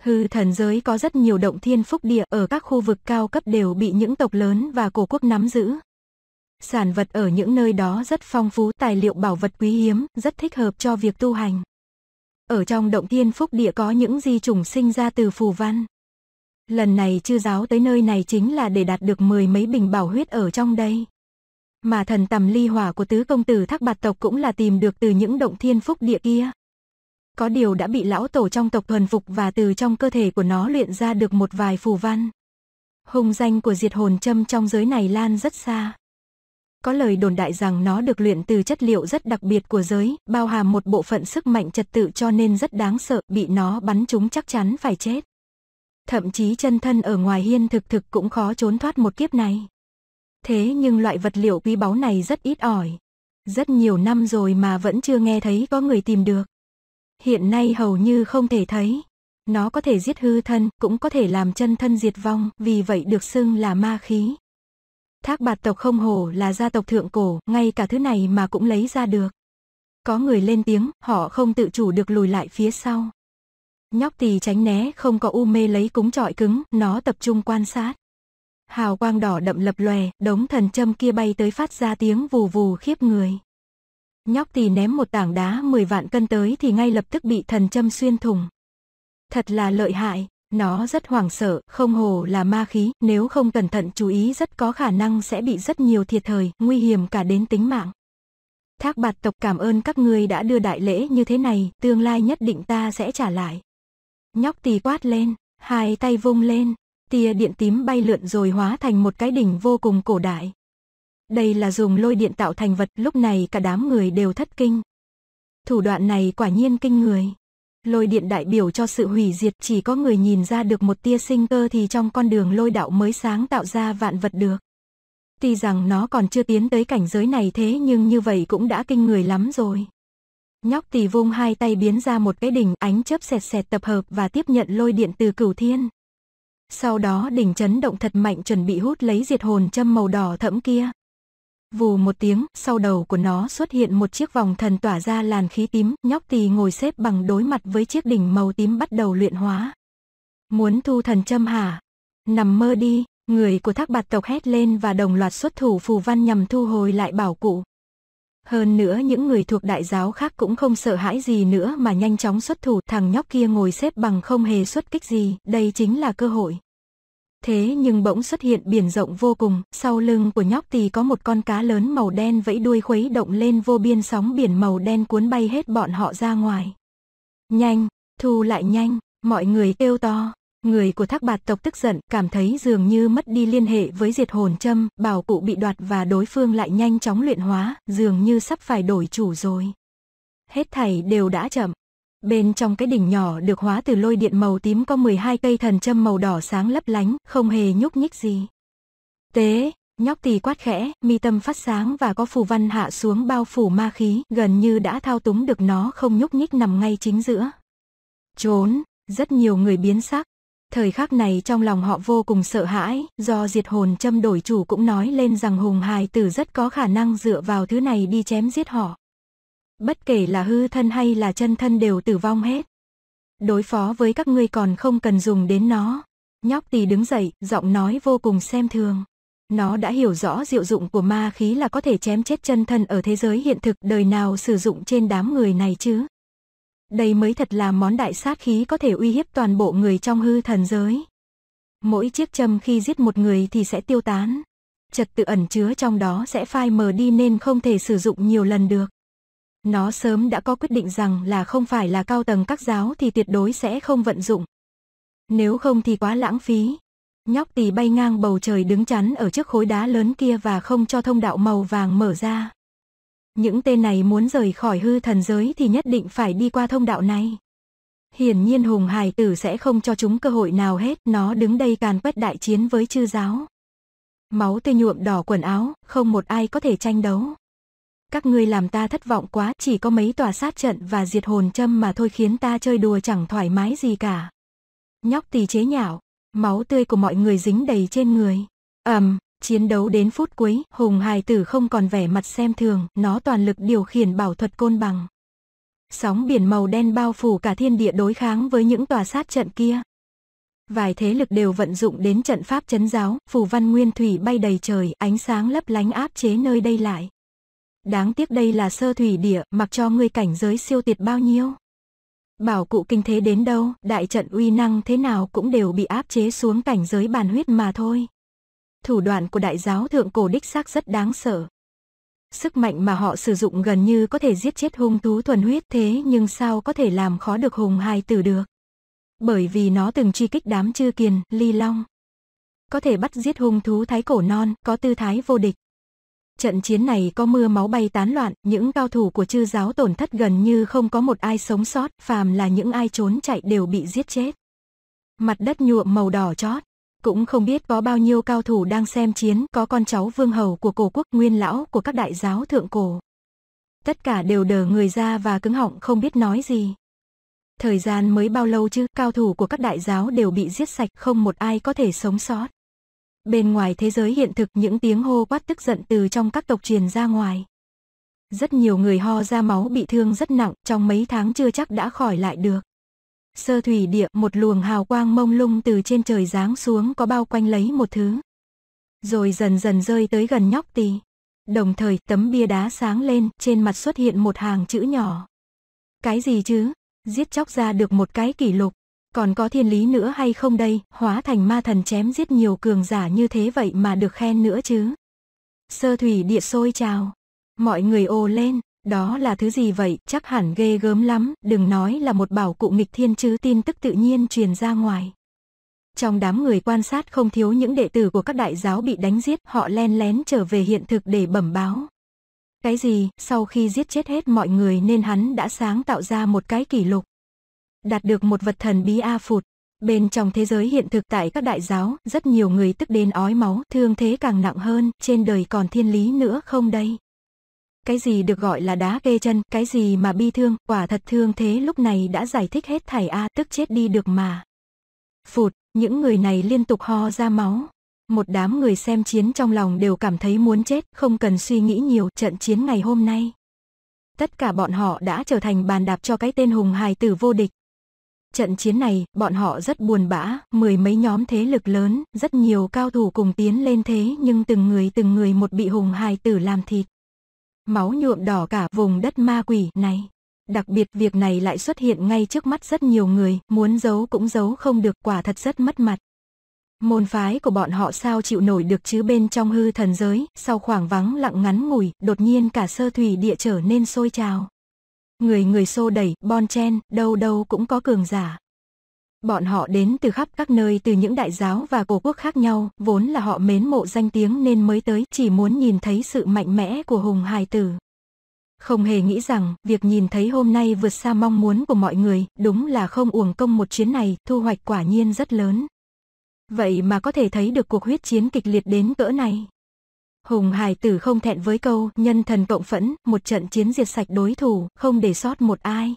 Hư thần giới có rất nhiều động thiên phúc địa ở các khu vực cao cấp đều bị những tộc lớn và cổ quốc nắm giữ. Sản vật ở những nơi đó rất phong phú, tài liệu bảo vật quý hiếm, rất thích hợp cho việc tu hành. Ở trong động thiên phúc địa có những di trùng sinh ra từ phù văn, lần này chư giáo tới nơi này chính là để đạt được mười mấy bình bảo huyết ở trong đây. Mà thần tầm ly hỏa của tứ công tử thác bạt tộc cũng là tìm được từ những động thiên phúc địa kia. Có điều đã bị lão tổ trong tộc thuần phục và từ trong cơ thể của nó luyện ra được một vài phù văn. Hùng danh của diệt hồn châm trong giới này lan rất xa. Có lời đồn đại rằng nó được luyện từ chất liệu rất đặc biệt của giới, bao hàm một bộ phận sức mạnh trật tự cho nên rất đáng sợ, bị nó bắn chúng chắc chắn phải chết thậm chí chân thân ở ngoài hiên thực thực cũng khó trốn thoát một kiếp này. Thế nhưng loại vật liệu quý báu này rất ít ỏi. Rất nhiều năm rồi mà vẫn chưa nghe thấy có người tìm được. Hiện nay hầu như không thể thấy. Nó có thể giết hư thân, cũng có thể làm chân thân diệt vong, vì vậy được xưng là ma khí. Thác bạt tộc không hổ là gia tộc thượng cổ, ngay cả thứ này mà cũng lấy ra được. Có người lên tiếng, họ không tự chủ được lùi lại phía sau. Nhóc tỳ tránh né không có u mê lấy cúng trọi cứng, nó tập trung quan sát. Hào quang đỏ đậm lập lòe, đống thần châm kia bay tới phát ra tiếng vù vù khiếp người. Nhóc tỳ ném một tảng đá 10 vạn cân tới thì ngay lập tức bị thần châm xuyên thủng. Thật là lợi hại, nó rất hoảng sợ, không hồ là ma khí, nếu không cẩn thận chú ý rất có khả năng sẽ bị rất nhiều thiệt thời, nguy hiểm cả đến tính mạng. Thác bạt tộc cảm ơn các ngươi đã đưa đại lễ như thế này, tương lai nhất định ta sẽ trả lại. Nhóc tì quát lên, hai tay vung lên, tia điện tím bay lượn rồi hóa thành một cái đỉnh vô cùng cổ đại. Đây là dùng lôi điện tạo thành vật, lúc này cả đám người đều thất kinh. Thủ đoạn này quả nhiên kinh người. Lôi điện đại biểu cho sự hủy diệt chỉ có người nhìn ra được một tia sinh cơ thì trong con đường lôi đạo mới sáng tạo ra vạn vật được. Tuy rằng nó còn chưa tiến tới cảnh giới này thế nhưng như vậy cũng đã kinh người lắm rồi. Nhóc tỳ vung hai tay biến ra một cái đỉnh ánh chớp xẹt xẹt tập hợp và tiếp nhận lôi điện từ cửu thiên. Sau đó đỉnh chấn động thật mạnh chuẩn bị hút lấy diệt hồn châm màu đỏ thẫm kia. Vù một tiếng, sau đầu của nó xuất hiện một chiếc vòng thần tỏa ra làn khí tím, nhóc tỳ ngồi xếp bằng đối mặt với chiếc đỉnh màu tím bắt đầu luyện hóa. Muốn thu thần châm hả? Nằm mơ đi, người của thác bạt tộc hét lên và đồng loạt xuất thủ phù văn nhằm thu hồi lại bảo cụ. Hơn nữa những người thuộc đại giáo khác cũng không sợ hãi gì nữa mà nhanh chóng xuất thủ thằng nhóc kia ngồi xếp bằng không hề xuất kích gì, đây chính là cơ hội. Thế nhưng bỗng xuất hiện biển rộng vô cùng, sau lưng của nhóc tỳ có một con cá lớn màu đen vẫy đuôi khuấy động lên vô biên sóng biển màu đen cuốn bay hết bọn họ ra ngoài. Nhanh, thu lại nhanh, mọi người kêu to. Người của thác bạt tộc tức giận, cảm thấy dường như mất đi liên hệ với diệt hồn châm, bảo cụ bị đoạt và đối phương lại nhanh chóng luyện hóa, dường như sắp phải đổi chủ rồi. Hết thảy đều đã chậm. Bên trong cái đỉnh nhỏ được hóa từ lôi điện màu tím có 12 cây thần châm màu đỏ sáng lấp lánh, không hề nhúc nhích gì. Tế, nhóc tỳ quát khẽ, mi tâm phát sáng và có phù văn hạ xuống bao phủ ma khí, gần như đã thao túng được nó không nhúc nhích nằm ngay chính giữa. Trốn, rất nhiều người biến sắc, Thời khắc này trong lòng họ vô cùng sợ hãi, do diệt hồn châm đổi chủ cũng nói lên rằng hùng hài tử rất có khả năng dựa vào thứ này đi chém giết họ. Bất kể là hư thân hay là chân thân đều tử vong hết. Đối phó với các ngươi còn không cần dùng đến nó. Nhóc tỳ đứng dậy, giọng nói vô cùng xem thường. Nó đã hiểu rõ diệu dụng của ma khí là có thể chém chết chân thân ở thế giới hiện thực đời nào sử dụng trên đám người này chứ. Đây mới thật là món đại sát khí có thể uy hiếp toàn bộ người trong hư thần giới. Mỗi chiếc châm khi giết một người thì sẽ tiêu tán. Trật tự ẩn chứa trong đó sẽ phai mờ đi nên không thể sử dụng nhiều lần được. Nó sớm đã có quyết định rằng là không phải là cao tầng các giáo thì tuyệt đối sẽ không vận dụng. Nếu không thì quá lãng phí. Nhóc tỳ bay ngang bầu trời đứng chắn ở trước khối đá lớn kia và không cho thông đạo màu vàng mở ra những tên này muốn rời khỏi hư thần giới thì nhất định phải đi qua thông đạo này. Hiển nhiên hùng hài tử sẽ không cho chúng cơ hội nào hết, nó đứng đây càn quét đại chiến với chư giáo. Máu tươi nhuộm đỏ quần áo, không một ai có thể tranh đấu. Các ngươi làm ta thất vọng quá, chỉ có mấy tòa sát trận và diệt hồn châm mà thôi khiến ta chơi đùa chẳng thoải mái gì cả. Nhóc tỳ chế nhạo, máu tươi của mọi người dính đầy trên người. Ầm, um, Chiến đấu đến phút cuối, Hùng hài Tử không còn vẻ mặt xem thường, nó toàn lực điều khiển bảo thuật côn bằng. Sóng biển màu đen bao phủ cả thiên địa đối kháng với những tòa sát trận kia. Vài thế lực đều vận dụng đến trận pháp chấn giáo, phù văn nguyên thủy bay đầy trời, ánh sáng lấp lánh áp chế nơi đây lại. Đáng tiếc đây là sơ thủy địa, mặc cho ngươi cảnh giới siêu tiệt bao nhiêu. Bảo cụ kinh thế đến đâu, đại trận uy năng thế nào cũng đều bị áp chế xuống cảnh giới bàn huyết mà thôi thủ đoạn của đại giáo thượng cổ đích xác rất đáng sợ. Sức mạnh mà họ sử dụng gần như có thể giết chết hung thú thuần huyết thế nhưng sao có thể làm khó được hùng hai tử được. Bởi vì nó từng truy kích đám chư kiền, ly long. Có thể bắt giết hung thú thái cổ non, có tư thái vô địch. Trận chiến này có mưa máu bay tán loạn, những cao thủ của chư giáo tổn thất gần như không có một ai sống sót, phàm là những ai trốn chạy đều bị giết chết. Mặt đất nhuộm màu đỏ chót. Cũng không biết có bao nhiêu cao thủ đang xem chiến, có con cháu vương hầu của cổ quốc nguyên lão của các đại giáo thượng cổ. Tất cả đều đờ người ra và cứng họng không biết nói gì. Thời gian mới bao lâu chứ, cao thủ của các đại giáo đều bị giết sạch, không một ai có thể sống sót. Bên ngoài thế giới hiện thực những tiếng hô quát tức giận từ trong các tộc truyền ra ngoài. Rất nhiều người ho ra máu bị thương rất nặng, trong mấy tháng chưa chắc đã khỏi lại được. Sơ thủy địa, một luồng hào quang mông lung từ trên trời giáng xuống có bao quanh lấy một thứ. Rồi dần dần rơi tới gần nhóc tì. Đồng thời, tấm bia đá sáng lên, trên mặt xuất hiện một hàng chữ nhỏ. Cái gì chứ? Giết chóc ra được một cái kỷ lục. Còn có thiên lý nữa hay không đây, hóa thành ma thần chém giết nhiều cường giả như thế vậy mà được khen nữa chứ. Sơ thủy địa sôi trào. Mọi người ồ lên, đó là thứ gì vậy, chắc hẳn ghê gớm lắm, đừng nói là một bảo cụ nghịch thiên chứ tin tức tự nhiên truyền ra ngoài. Trong đám người quan sát không thiếu những đệ tử của các đại giáo bị đánh giết, họ len lén trở về hiện thực để bẩm báo. Cái gì, sau khi giết chết hết mọi người nên hắn đã sáng tạo ra một cái kỷ lục. Đạt được một vật thần bí A Phụt. Bên trong thế giới hiện thực tại các đại giáo, rất nhiều người tức đến ói máu, thương thế càng nặng hơn, trên đời còn thiên lý nữa không đây? cái gì được gọi là đá kê chân, cái gì mà bi thương, quả thật thương thế lúc này đã giải thích hết thảy a, tức chết đi được mà. Phụt, những người này liên tục ho ra máu. Một đám người xem chiến trong lòng đều cảm thấy muốn chết, không cần suy nghĩ nhiều trận chiến ngày hôm nay. Tất cả bọn họ đã trở thành bàn đạp cho cái tên hùng hài tử vô địch. Trận chiến này, bọn họ rất buồn bã, mười mấy nhóm thế lực lớn, rất nhiều cao thủ cùng tiến lên thế nhưng từng người từng người một bị hùng hài tử làm thịt máu nhuộm đỏ cả vùng đất ma quỷ này. Đặc biệt việc này lại xuất hiện ngay trước mắt rất nhiều người, muốn giấu cũng giấu không được quả thật rất mất mặt. Môn phái của bọn họ sao chịu nổi được chứ bên trong hư thần giới, sau khoảng vắng lặng ngắn ngủi, đột nhiên cả sơ thủy địa trở nên sôi trào. Người người xô đẩy, bon chen, đâu đâu cũng có cường giả. Bọn họ đến từ khắp các nơi từ những đại giáo và cổ quốc khác nhau, vốn là họ mến mộ danh tiếng nên mới tới, chỉ muốn nhìn thấy sự mạnh mẽ của Hùng Hài Tử. Không hề nghĩ rằng, việc nhìn thấy hôm nay vượt xa mong muốn của mọi người, đúng là không uổng công một chuyến này, thu hoạch quả nhiên rất lớn. Vậy mà có thể thấy được cuộc huyết chiến kịch liệt đến cỡ này. Hùng Hải Tử không thẹn với câu, nhân thần cộng phẫn, một trận chiến diệt sạch đối thủ, không để sót một ai.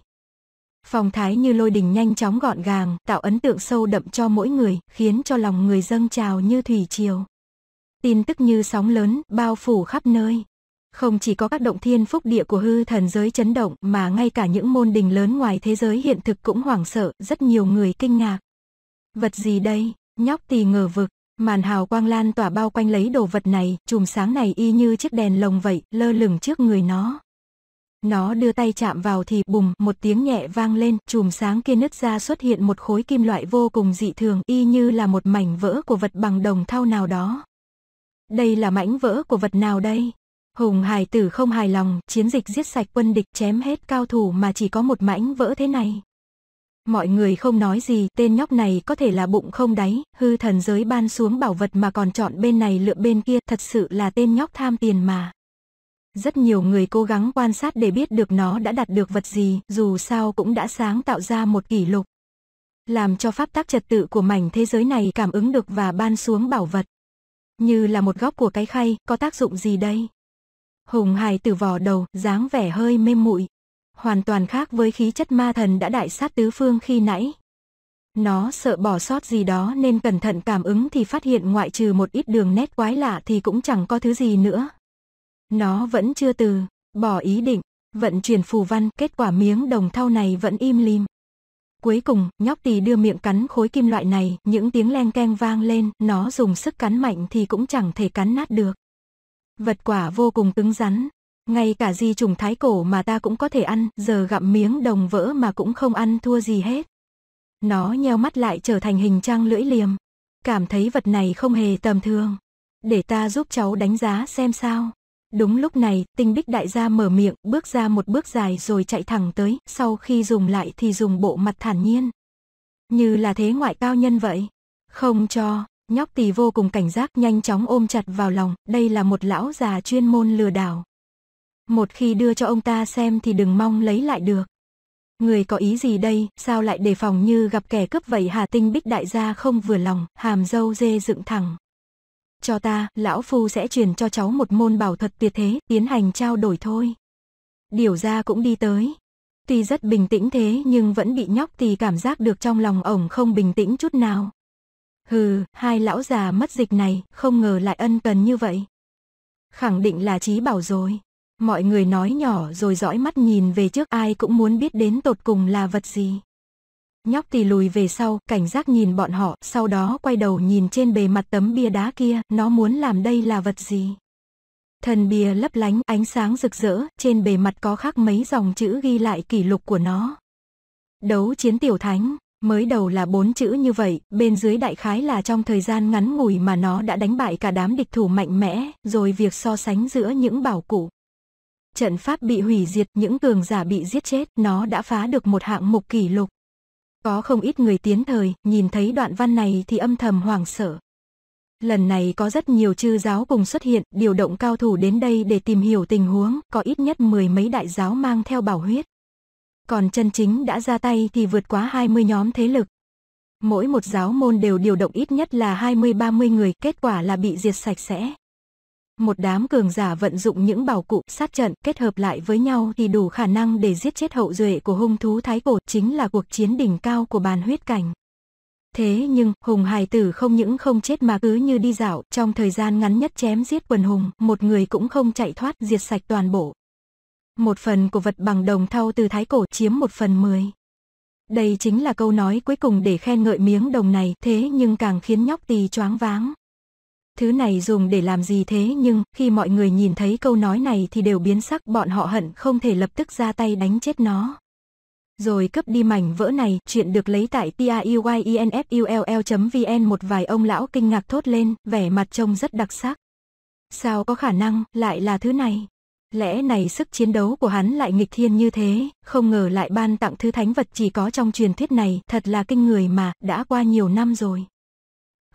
Phong thái như lôi đình nhanh chóng gọn gàng, tạo ấn tượng sâu đậm cho mỗi người, khiến cho lòng người dâng trào như thủy triều. Tin tức như sóng lớn, bao phủ khắp nơi. Không chỉ có các động thiên phúc địa của hư thần giới chấn động mà ngay cả những môn đình lớn ngoài thế giới hiện thực cũng hoảng sợ, rất nhiều người kinh ngạc. Vật gì đây? Nhóc tì ngờ vực, màn hào quang lan tỏa bao quanh lấy đồ vật này, chùm sáng này y như chiếc đèn lồng vậy, lơ lửng trước người nó. Nó đưa tay chạm vào thì bùm, một tiếng nhẹ vang lên, chùm sáng kia nứt ra xuất hiện một khối kim loại vô cùng dị thường, y như là một mảnh vỡ của vật bằng đồng thau nào đó. Đây là mảnh vỡ của vật nào đây? Hùng hài tử không hài lòng, chiến dịch giết sạch quân địch chém hết cao thủ mà chỉ có một mảnh vỡ thế này. Mọi người không nói gì, tên nhóc này có thể là bụng không đáy, hư thần giới ban xuống bảo vật mà còn chọn bên này lựa bên kia, thật sự là tên nhóc tham tiền mà. Rất nhiều người cố gắng quan sát để biết được nó đã đạt được vật gì, dù sao cũng đã sáng tạo ra một kỷ lục. Làm cho pháp tắc trật tự của mảnh thế giới này cảm ứng được và ban xuống bảo vật. Như là một góc của cái khay, có tác dụng gì đây? Hùng hài tử vò đầu, dáng vẻ hơi mê mụi Hoàn toàn khác với khí chất ma thần đã đại sát tứ phương khi nãy. Nó sợ bỏ sót gì đó nên cẩn thận cảm ứng thì phát hiện ngoại trừ một ít đường nét quái lạ thì cũng chẳng có thứ gì nữa. Nó vẫn chưa từ, bỏ ý định, vận chuyển phù văn, kết quả miếng đồng thau này vẫn im lim. Cuối cùng, nhóc tỳ đưa miệng cắn khối kim loại này, những tiếng len keng vang lên, nó dùng sức cắn mạnh thì cũng chẳng thể cắn nát được. Vật quả vô cùng cứng rắn, ngay cả di trùng thái cổ mà ta cũng có thể ăn, giờ gặm miếng đồng vỡ mà cũng không ăn thua gì hết. Nó nheo mắt lại trở thành hình trang lưỡi liềm. Cảm thấy vật này không hề tầm thường. Để ta giúp cháu đánh giá xem sao. Đúng lúc này, tinh bích đại gia mở miệng, bước ra một bước dài rồi chạy thẳng tới, sau khi dùng lại thì dùng bộ mặt thản nhiên. Như là thế ngoại cao nhân vậy. Không cho, nhóc tỳ vô cùng cảnh giác nhanh chóng ôm chặt vào lòng, đây là một lão già chuyên môn lừa đảo. Một khi đưa cho ông ta xem thì đừng mong lấy lại được. Người có ý gì đây, sao lại đề phòng như gặp kẻ cướp vậy hà tinh bích đại gia không vừa lòng, hàm dâu dê dựng thẳng. Cho ta, lão phu sẽ truyền cho cháu một môn bảo thuật tuyệt thế, tiến hành trao đổi thôi. Điều ra cũng đi tới. Tuy rất bình tĩnh thế nhưng vẫn bị nhóc thì cảm giác được trong lòng ổng không bình tĩnh chút nào. Hừ, hai lão già mất dịch này, không ngờ lại ân cần như vậy. Khẳng định là trí bảo rồi. Mọi người nói nhỏ rồi dõi mắt nhìn về trước ai cũng muốn biết đến tột cùng là vật gì. Nhóc tì lùi về sau, cảnh giác nhìn bọn họ, sau đó quay đầu nhìn trên bề mặt tấm bia đá kia, nó muốn làm đây là vật gì. Thần bia lấp lánh, ánh sáng rực rỡ, trên bề mặt có khắc mấy dòng chữ ghi lại kỷ lục của nó. Đấu chiến tiểu thánh, mới đầu là bốn chữ như vậy, bên dưới đại khái là trong thời gian ngắn ngủi mà nó đã đánh bại cả đám địch thủ mạnh mẽ, rồi việc so sánh giữa những bảo cụ. Trận pháp bị hủy diệt, những cường giả bị giết chết, nó đã phá được một hạng mục kỷ lục. Có không ít người tiến thời, nhìn thấy đoạn văn này thì âm thầm hoảng sợ. Lần này có rất nhiều chư giáo cùng xuất hiện, điều động cao thủ đến đây để tìm hiểu tình huống, có ít nhất mười mấy đại giáo mang theo bảo huyết. Còn chân chính đã ra tay thì vượt quá 20 nhóm thế lực. Mỗi một giáo môn đều điều động ít nhất là 20-30 người, kết quả là bị diệt sạch sẽ một đám cường giả vận dụng những bảo cụ sát trận kết hợp lại với nhau thì đủ khả năng để giết chết hậu duệ của hung thú thái cổ chính là cuộc chiến đỉnh cao của bàn huyết cảnh. Thế nhưng, Hùng hài Tử không những không chết mà cứ như đi dạo, trong thời gian ngắn nhất chém giết quần hùng, một người cũng không chạy thoát diệt sạch toàn bộ. Một phần của vật bằng đồng thau từ thái cổ chiếm một phần mười. Đây chính là câu nói cuối cùng để khen ngợi miếng đồng này, thế nhưng càng khiến nhóc tì choáng váng thứ này dùng để làm gì thế nhưng khi mọi người nhìn thấy câu nói này thì đều biến sắc bọn họ hận không thể lập tức ra tay đánh chết nó. Rồi cướp đi mảnh vỡ này, chuyện được lấy tại tiuynfull.vn một vài ông lão kinh ngạc thốt lên, vẻ mặt trông rất đặc sắc. Sao có khả năng, lại là thứ này? Lẽ này sức chiến đấu của hắn lại nghịch thiên như thế, không ngờ lại ban tặng thứ thánh vật chỉ có trong truyền thuyết này, thật là kinh người mà, đã qua nhiều năm rồi.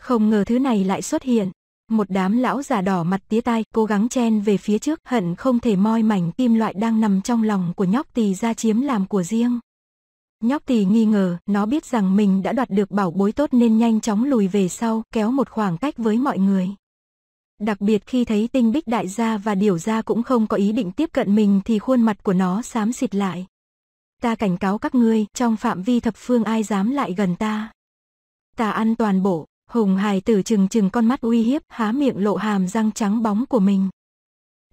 Không ngờ thứ này lại xuất hiện. Một đám lão già đỏ mặt tía tai cố gắng chen về phía trước hận không thể moi mảnh kim loại đang nằm trong lòng của nhóc tỳ ra chiếm làm của riêng. Nhóc tỳ nghi ngờ, nó biết rằng mình đã đoạt được bảo bối tốt nên nhanh chóng lùi về sau, kéo một khoảng cách với mọi người. Đặc biệt khi thấy tinh bích đại gia và điểu gia cũng không có ý định tiếp cận mình thì khuôn mặt của nó xám xịt lại. Ta cảnh cáo các ngươi, trong phạm vi thập phương ai dám lại gần ta. Ta ăn toàn bộ, Hùng hài tử chừng chừng con mắt uy hiếp há miệng lộ hàm răng trắng bóng của mình.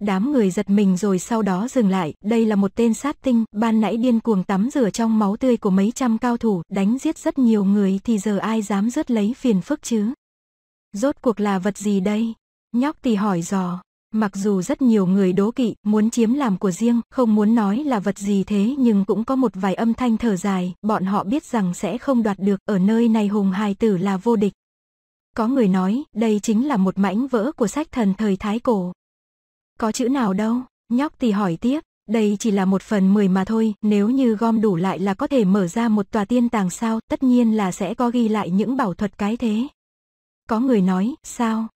Đám người giật mình rồi sau đó dừng lại, đây là một tên sát tinh, ban nãy điên cuồng tắm rửa trong máu tươi của mấy trăm cao thủ, đánh giết rất nhiều người thì giờ ai dám rớt lấy phiền phức chứ. Rốt cuộc là vật gì đây? Nhóc thì hỏi dò, mặc dù rất nhiều người đố kỵ, muốn chiếm làm của riêng, không muốn nói là vật gì thế nhưng cũng có một vài âm thanh thở dài, bọn họ biết rằng sẽ không đoạt được, ở nơi này hùng hài tử là vô địch. Có người nói, đây chính là một mảnh vỡ của sách thần thời Thái Cổ. Có chữ nào đâu, nhóc thì hỏi tiếp, đây chỉ là một phần mười mà thôi, nếu như gom đủ lại là có thể mở ra một tòa tiên tàng sao, tất nhiên là sẽ có ghi lại những bảo thuật cái thế. Có người nói, sao?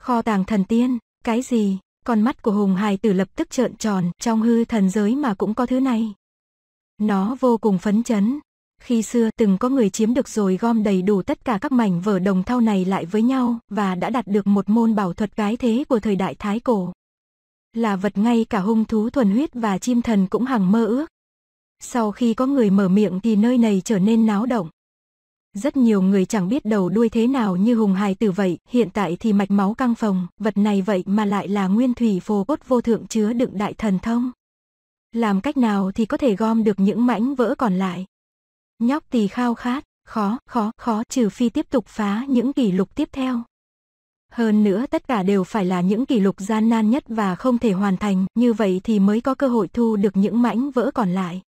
Kho tàng thần tiên, cái gì? Con mắt của Hùng Hài Tử lập tức trợn tròn, trong hư thần giới mà cũng có thứ này. Nó vô cùng phấn chấn, khi xưa từng có người chiếm được rồi gom đầy đủ tất cả các mảnh vở đồng thau này lại với nhau và đã đạt được một môn bảo thuật gái thế của thời đại Thái Cổ. Là vật ngay cả hung thú thuần huyết và chim thần cũng hằng mơ ước. Sau khi có người mở miệng thì nơi này trở nên náo động. Rất nhiều người chẳng biết đầu đuôi thế nào như hùng hài tử vậy, hiện tại thì mạch máu căng phồng, vật này vậy mà lại là nguyên thủy phồ cốt vô thượng chứa đựng đại thần thông. Làm cách nào thì có thể gom được những mảnh vỡ còn lại. Nhóc tỳ khao khát, khó, khó, khó trừ phi tiếp tục phá những kỷ lục tiếp theo. Hơn nữa tất cả đều phải là những kỷ lục gian nan nhất và không thể hoàn thành, như vậy thì mới có cơ hội thu được những mảnh vỡ còn lại.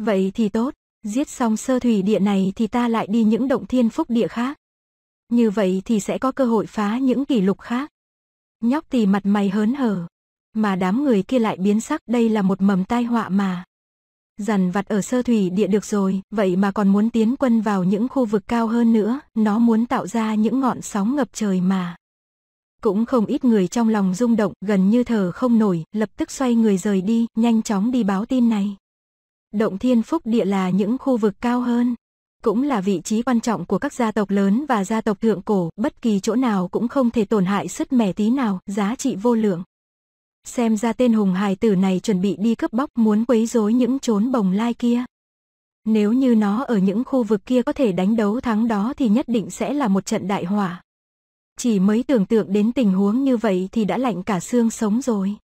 Vậy thì tốt, giết xong sơ thủy địa này thì ta lại đi những động thiên phúc địa khác. Như vậy thì sẽ có cơ hội phá những kỷ lục khác. Nhóc tì mặt mày hớn hở, mà đám người kia lại biến sắc đây là một mầm tai họa mà dằn vặt ở sơ thủy địa được rồi, vậy mà còn muốn tiến quân vào những khu vực cao hơn nữa, nó muốn tạo ra những ngọn sóng ngập trời mà. Cũng không ít người trong lòng rung động, gần như thở không nổi, lập tức xoay người rời đi, nhanh chóng đi báo tin này. Động thiên phúc địa là những khu vực cao hơn, cũng là vị trí quan trọng của các gia tộc lớn và gia tộc thượng cổ, bất kỳ chỗ nào cũng không thể tổn hại sứt mẻ tí nào, giá trị vô lượng. Xem ra tên hùng hài tử này chuẩn bị đi cướp bóc muốn quấy rối những chốn bồng lai kia. Nếu như nó ở những khu vực kia có thể đánh đấu thắng đó thì nhất định sẽ là một trận đại hỏa. Chỉ mới tưởng tượng đến tình huống như vậy thì đã lạnh cả xương sống rồi.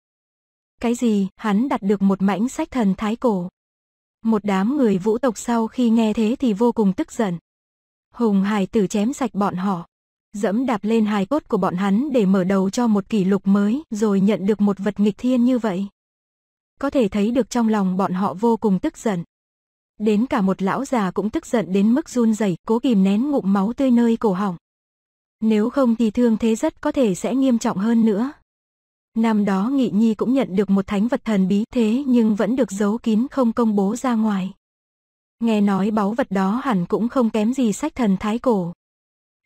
Cái gì, hắn đặt được một mảnh sách thần thái cổ. Một đám người vũ tộc sau khi nghe thế thì vô cùng tức giận. Hùng hài tử chém sạch bọn họ dẫm đạp lên hài cốt của bọn hắn để mở đầu cho một kỷ lục mới, rồi nhận được một vật nghịch thiên như vậy. Có thể thấy được trong lòng bọn họ vô cùng tức giận. Đến cả một lão già cũng tức giận đến mức run rẩy, cố kìm nén ngụm máu tươi nơi cổ họng. Nếu không thì thương thế rất có thể sẽ nghiêm trọng hơn nữa. Năm đó Nghị Nhi cũng nhận được một thánh vật thần bí thế nhưng vẫn được giấu kín không công bố ra ngoài. Nghe nói báu vật đó hẳn cũng không kém gì sách thần thái cổ.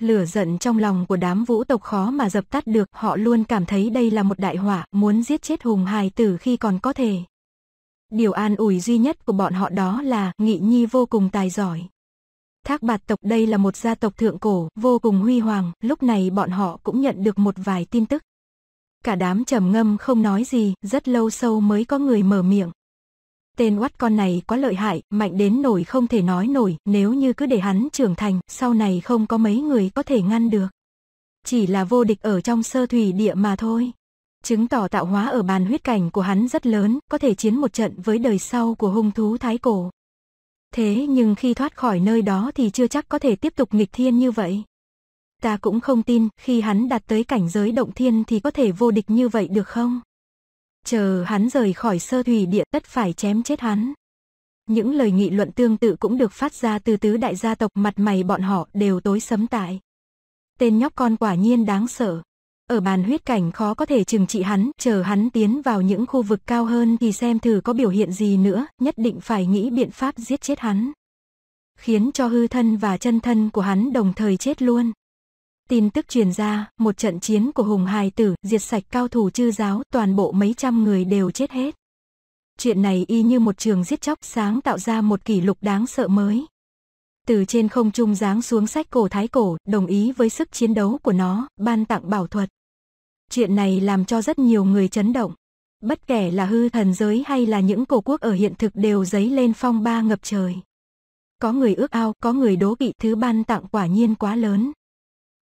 Lửa giận trong lòng của đám vũ tộc khó mà dập tắt được, họ luôn cảm thấy đây là một đại họa, muốn giết chết hùng hài tử khi còn có thể. Điều an ủi duy nhất của bọn họ đó là Nghị Nhi vô cùng tài giỏi. Thác Bạt tộc đây là một gia tộc thượng cổ, vô cùng huy hoàng, lúc này bọn họ cũng nhận được một vài tin tức. Cả đám trầm ngâm không nói gì, rất lâu sau mới có người mở miệng. Tên Watt con này quá lợi hại, mạnh đến nổi không thể nói nổi, nếu như cứ để hắn trưởng thành, sau này không có mấy người có thể ngăn được. Chỉ là vô địch ở trong sơ thủy địa mà thôi. Chứng tỏ tạo hóa ở bàn huyết cảnh của hắn rất lớn, có thể chiến một trận với đời sau của hung thú thái cổ. Thế nhưng khi thoát khỏi nơi đó thì chưa chắc có thể tiếp tục nghịch thiên như vậy. Ta cũng không tin, khi hắn đạt tới cảnh giới động thiên thì có thể vô địch như vậy được không? chờ hắn rời khỏi sơ thủy địa tất phải chém chết hắn. Những lời nghị luận tương tự cũng được phát ra từ tứ đại gia tộc mặt mày bọn họ đều tối sấm tại. Tên nhóc con quả nhiên đáng sợ. Ở bàn huyết cảnh khó có thể trừng trị hắn, chờ hắn tiến vào những khu vực cao hơn thì xem thử có biểu hiện gì nữa, nhất định phải nghĩ biện pháp giết chết hắn. Khiến cho hư thân và chân thân của hắn đồng thời chết luôn. Tin tức truyền ra, một trận chiến của hùng hài tử, diệt sạch cao thủ chư giáo, toàn bộ mấy trăm người đều chết hết. Chuyện này y như một trường giết chóc sáng tạo ra một kỷ lục đáng sợ mới. Từ trên không trung giáng xuống sách cổ thái cổ, đồng ý với sức chiến đấu của nó, ban tặng bảo thuật. Chuyện này làm cho rất nhiều người chấn động. Bất kể là hư thần giới hay là những cổ quốc ở hiện thực đều dấy lên phong ba ngập trời. Có người ước ao, có người đố kỵ thứ ban tặng quả nhiên quá lớn.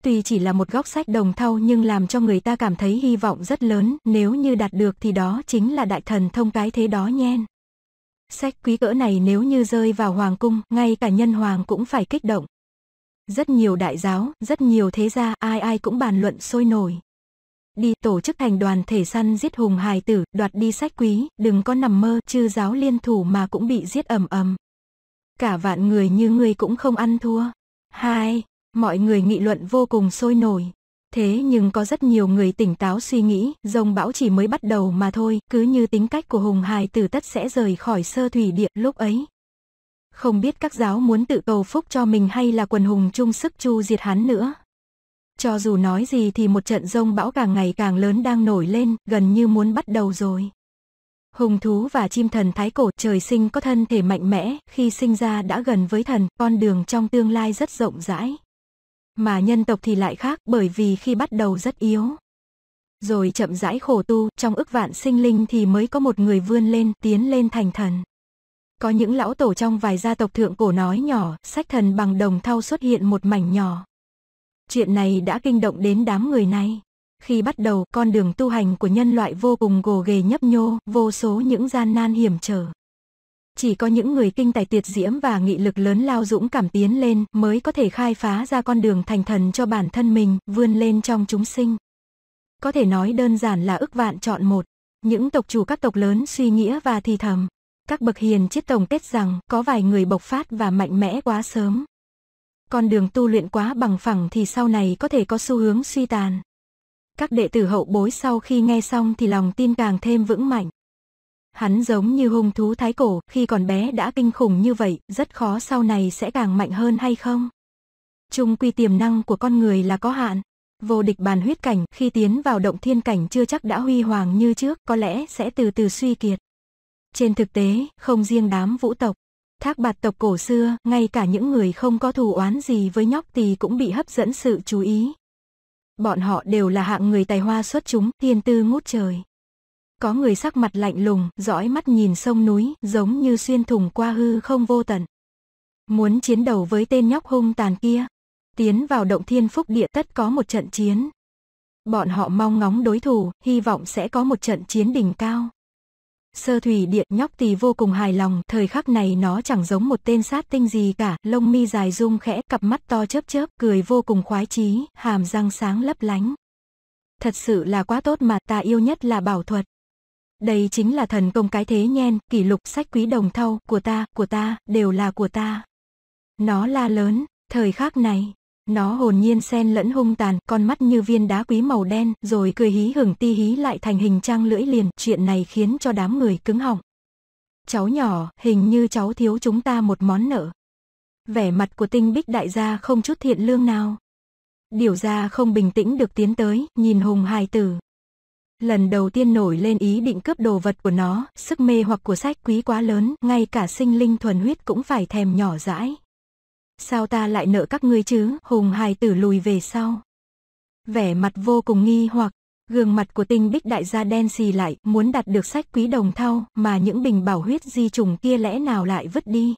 Tuy chỉ là một góc sách đồng thau nhưng làm cho người ta cảm thấy hy vọng rất lớn, nếu như đạt được thì đó chính là đại thần thông cái thế đó nhen. Sách quý cỡ này nếu như rơi vào hoàng cung, ngay cả nhân hoàng cũng phải kích động. Rất nhiều đại giáo, rất nhiều thế gia, ai ai cũng bàn luận sôi nổi. Đi tổ chức thành đoàn thể săn giết hùng hài tử, đoạt đi sách quý, đừng có nằm mơ, chư giáo liên thủ mà cũng bị giết ầm ầm. Cả vạn người như ngươi cũng không ăn thua. Hai, mọi người nghị luận vô cùng sôi nổi. Thế nhưng có rất nhiều người tỉnh táo suy nghĩ, rồng bão chỉ mới bắt đầu mà thôi, cứ như tính cách của Hùng hài tử tất sẽ rời khỏi sơ thủy địa lúc ấy. Không biết các giáo muốn tự cầu phúc cho mình hay là quần hùng chung sức chu diệt hắn nữa. Cho dù nói gì thì một trận rông bão càng ngày càng lớn đang nổi lên, gần như muốn bắt đầu rồi. Hùng thú và chim thần thái cổ trời sinh có thân thể mạnh mẽ, khi sinh ra đã gần với thần, con đường trong tương lai rất rộng rãi. Mà nhân tộc thì lại khác bởi vì khi bắt đầu rất yếu. Rồi chậm rãi khổ tu, trong ức vạn sinh linh thì mới có một người vươn lên, tiến lên thành thần. Có những lão tổ trong vài gia tộc thượng cổ nói nhỏ, sách thần bằng đồng thau xuất hiện một mảnh nhỏ. Chuyện này đã kinh động đến đám người này. Khi bắt đầu, con đường tu hành của nhân loại vô cùng gồ ghề nhấp nhô, vô số những gian nan hiểm trở. Chỉ có những người kinh tài tuyệt diễm và nghị lực lớn lao dũng cảm tiến lên mới có thể khai phá ra con đường thành thần cho bản thân mình, vươn lên trong chúng sinh. Có thể nói đơn giản là ức vạn chọn một. Những tộc chủ các tộc lớn suy nghĩa và thì thầm. Các bậc hiền triết tổng kết rằng có vài người bộc phát và mạnh mẽ quá sớm. Con đường tu luyện quá bằng phẳng thì sau này có thể có xu hướng suy tàn. Các đệ tử hậu bối sau khi nghe xong thì lòng tin càng thêm vững mạnh. Hắn giống như hung thú thái cổ, khi còn bé đã kinh khủng như vậy, rất khó sau này sẽ càng mạnh hơn hay không? Trung quy tiềm năng của con người là có hạn. Vô địch bàn huyết cảnh, khi tiến vào động thiên cảnh chưa chắc đã huy hoàng như trước, có lẽ sẽ từ từ suy kiệt. Trên thực tế, không riêng đám vũ tộc, thác bạt tộc cổ xưa, ngay cả những người không có thù oán gì với nhóc thì cũng bị hấp dẫn sự chú ý. Bọn họ đều là hạng người tài hoa xuất chúng, thiên tư ngút trời có người sắc mặt lạnh lùng, dõi mắt nhìn sông núi, giống như xuyên thủng qua hư không vô tận. Muốn chiến đầu với tên nhóc hung tàn kia, tiến vào động thiên phúc địa tất có một trận chiến. Bọn họ mong ngóng đối thủ, hy vọng sẽ có một trận chiến đỉnh cao. Sơ thủy điện nhóc tỳ vô cùng hài lòng, thời khắc này nó chẳng giống một tên sát tinh gì cả, lông mi dài rung khẽ, cặp mắt to chớp chớp, cười vô cùng khoái chí, hàm răng sáng lấp lánh. Thật sự là quá tốt mà ta yêu nhất là bảo thuật đây chính là thần công cái thế nhen, kỷ lục sách quý đồng thau, của ta, của ta, đều là của ta. Nó la lớn, thời khắc này, nó hồn nhiên xen lẫn hung tàn, con mắt như viên đá quý màu đen, rồi cười hí hửng ti hí lại thành hình trang lưỡi liền chuyện này khiến cho đám người cứng họng. Cháu nhỏ, hình như cháu thiếu chúng ta một món nợ. Vẻ mặt của tinh bích đại gia không chút thiện lương nào. Điều ra không bình tĩnh được tiến tới, nhìn hùng hài tử, lần đầu tiên nổi lên ý định cướp đồ vật của nó, sức mê hoặc của sách quý quá lớn, ngay cả sinh linh thuần huyết cũng phải thèm nhỏ dãi. Sao ta lại nợ các ngươi chứ? Hùng hài tử lùi về sau. Vẻ mặt vô cùng nghi hoặc, gương mặt của tinh bích đại gia đen xì lại, muốn đạt được sách quý đồng thau, mà những bình bảo huyết di trùng kia lẽ nào lại vứt đi.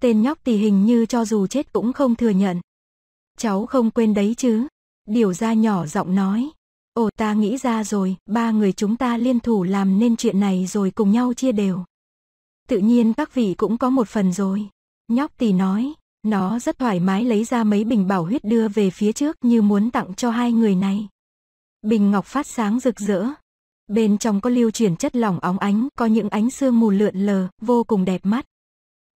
Tên nhóc tỷ hình như cho dù chết cũng không thừa nhận. Cháu không quên đấy chứ. Điều ra nhỏ giọng nói. Ồ ta nghĩ ra rồi, ba người chúng ta liên thủ làm nên chuyện này rồi cùng nhau chia đều. Tự nhiên các vị cũng có một phần rồi. Nhóc tỷ nói, nó rất thoải mái lấy ra mấy bình bảo huyết đưa về phía trước như muốn tặng cho hai người này. Bình ngọc phát sáng rực rỡ. Bên trong có lưu chuyển chất lỏng óng ánh, có những ánh sương mù lượn lờ, vô cùng đẹp mắt.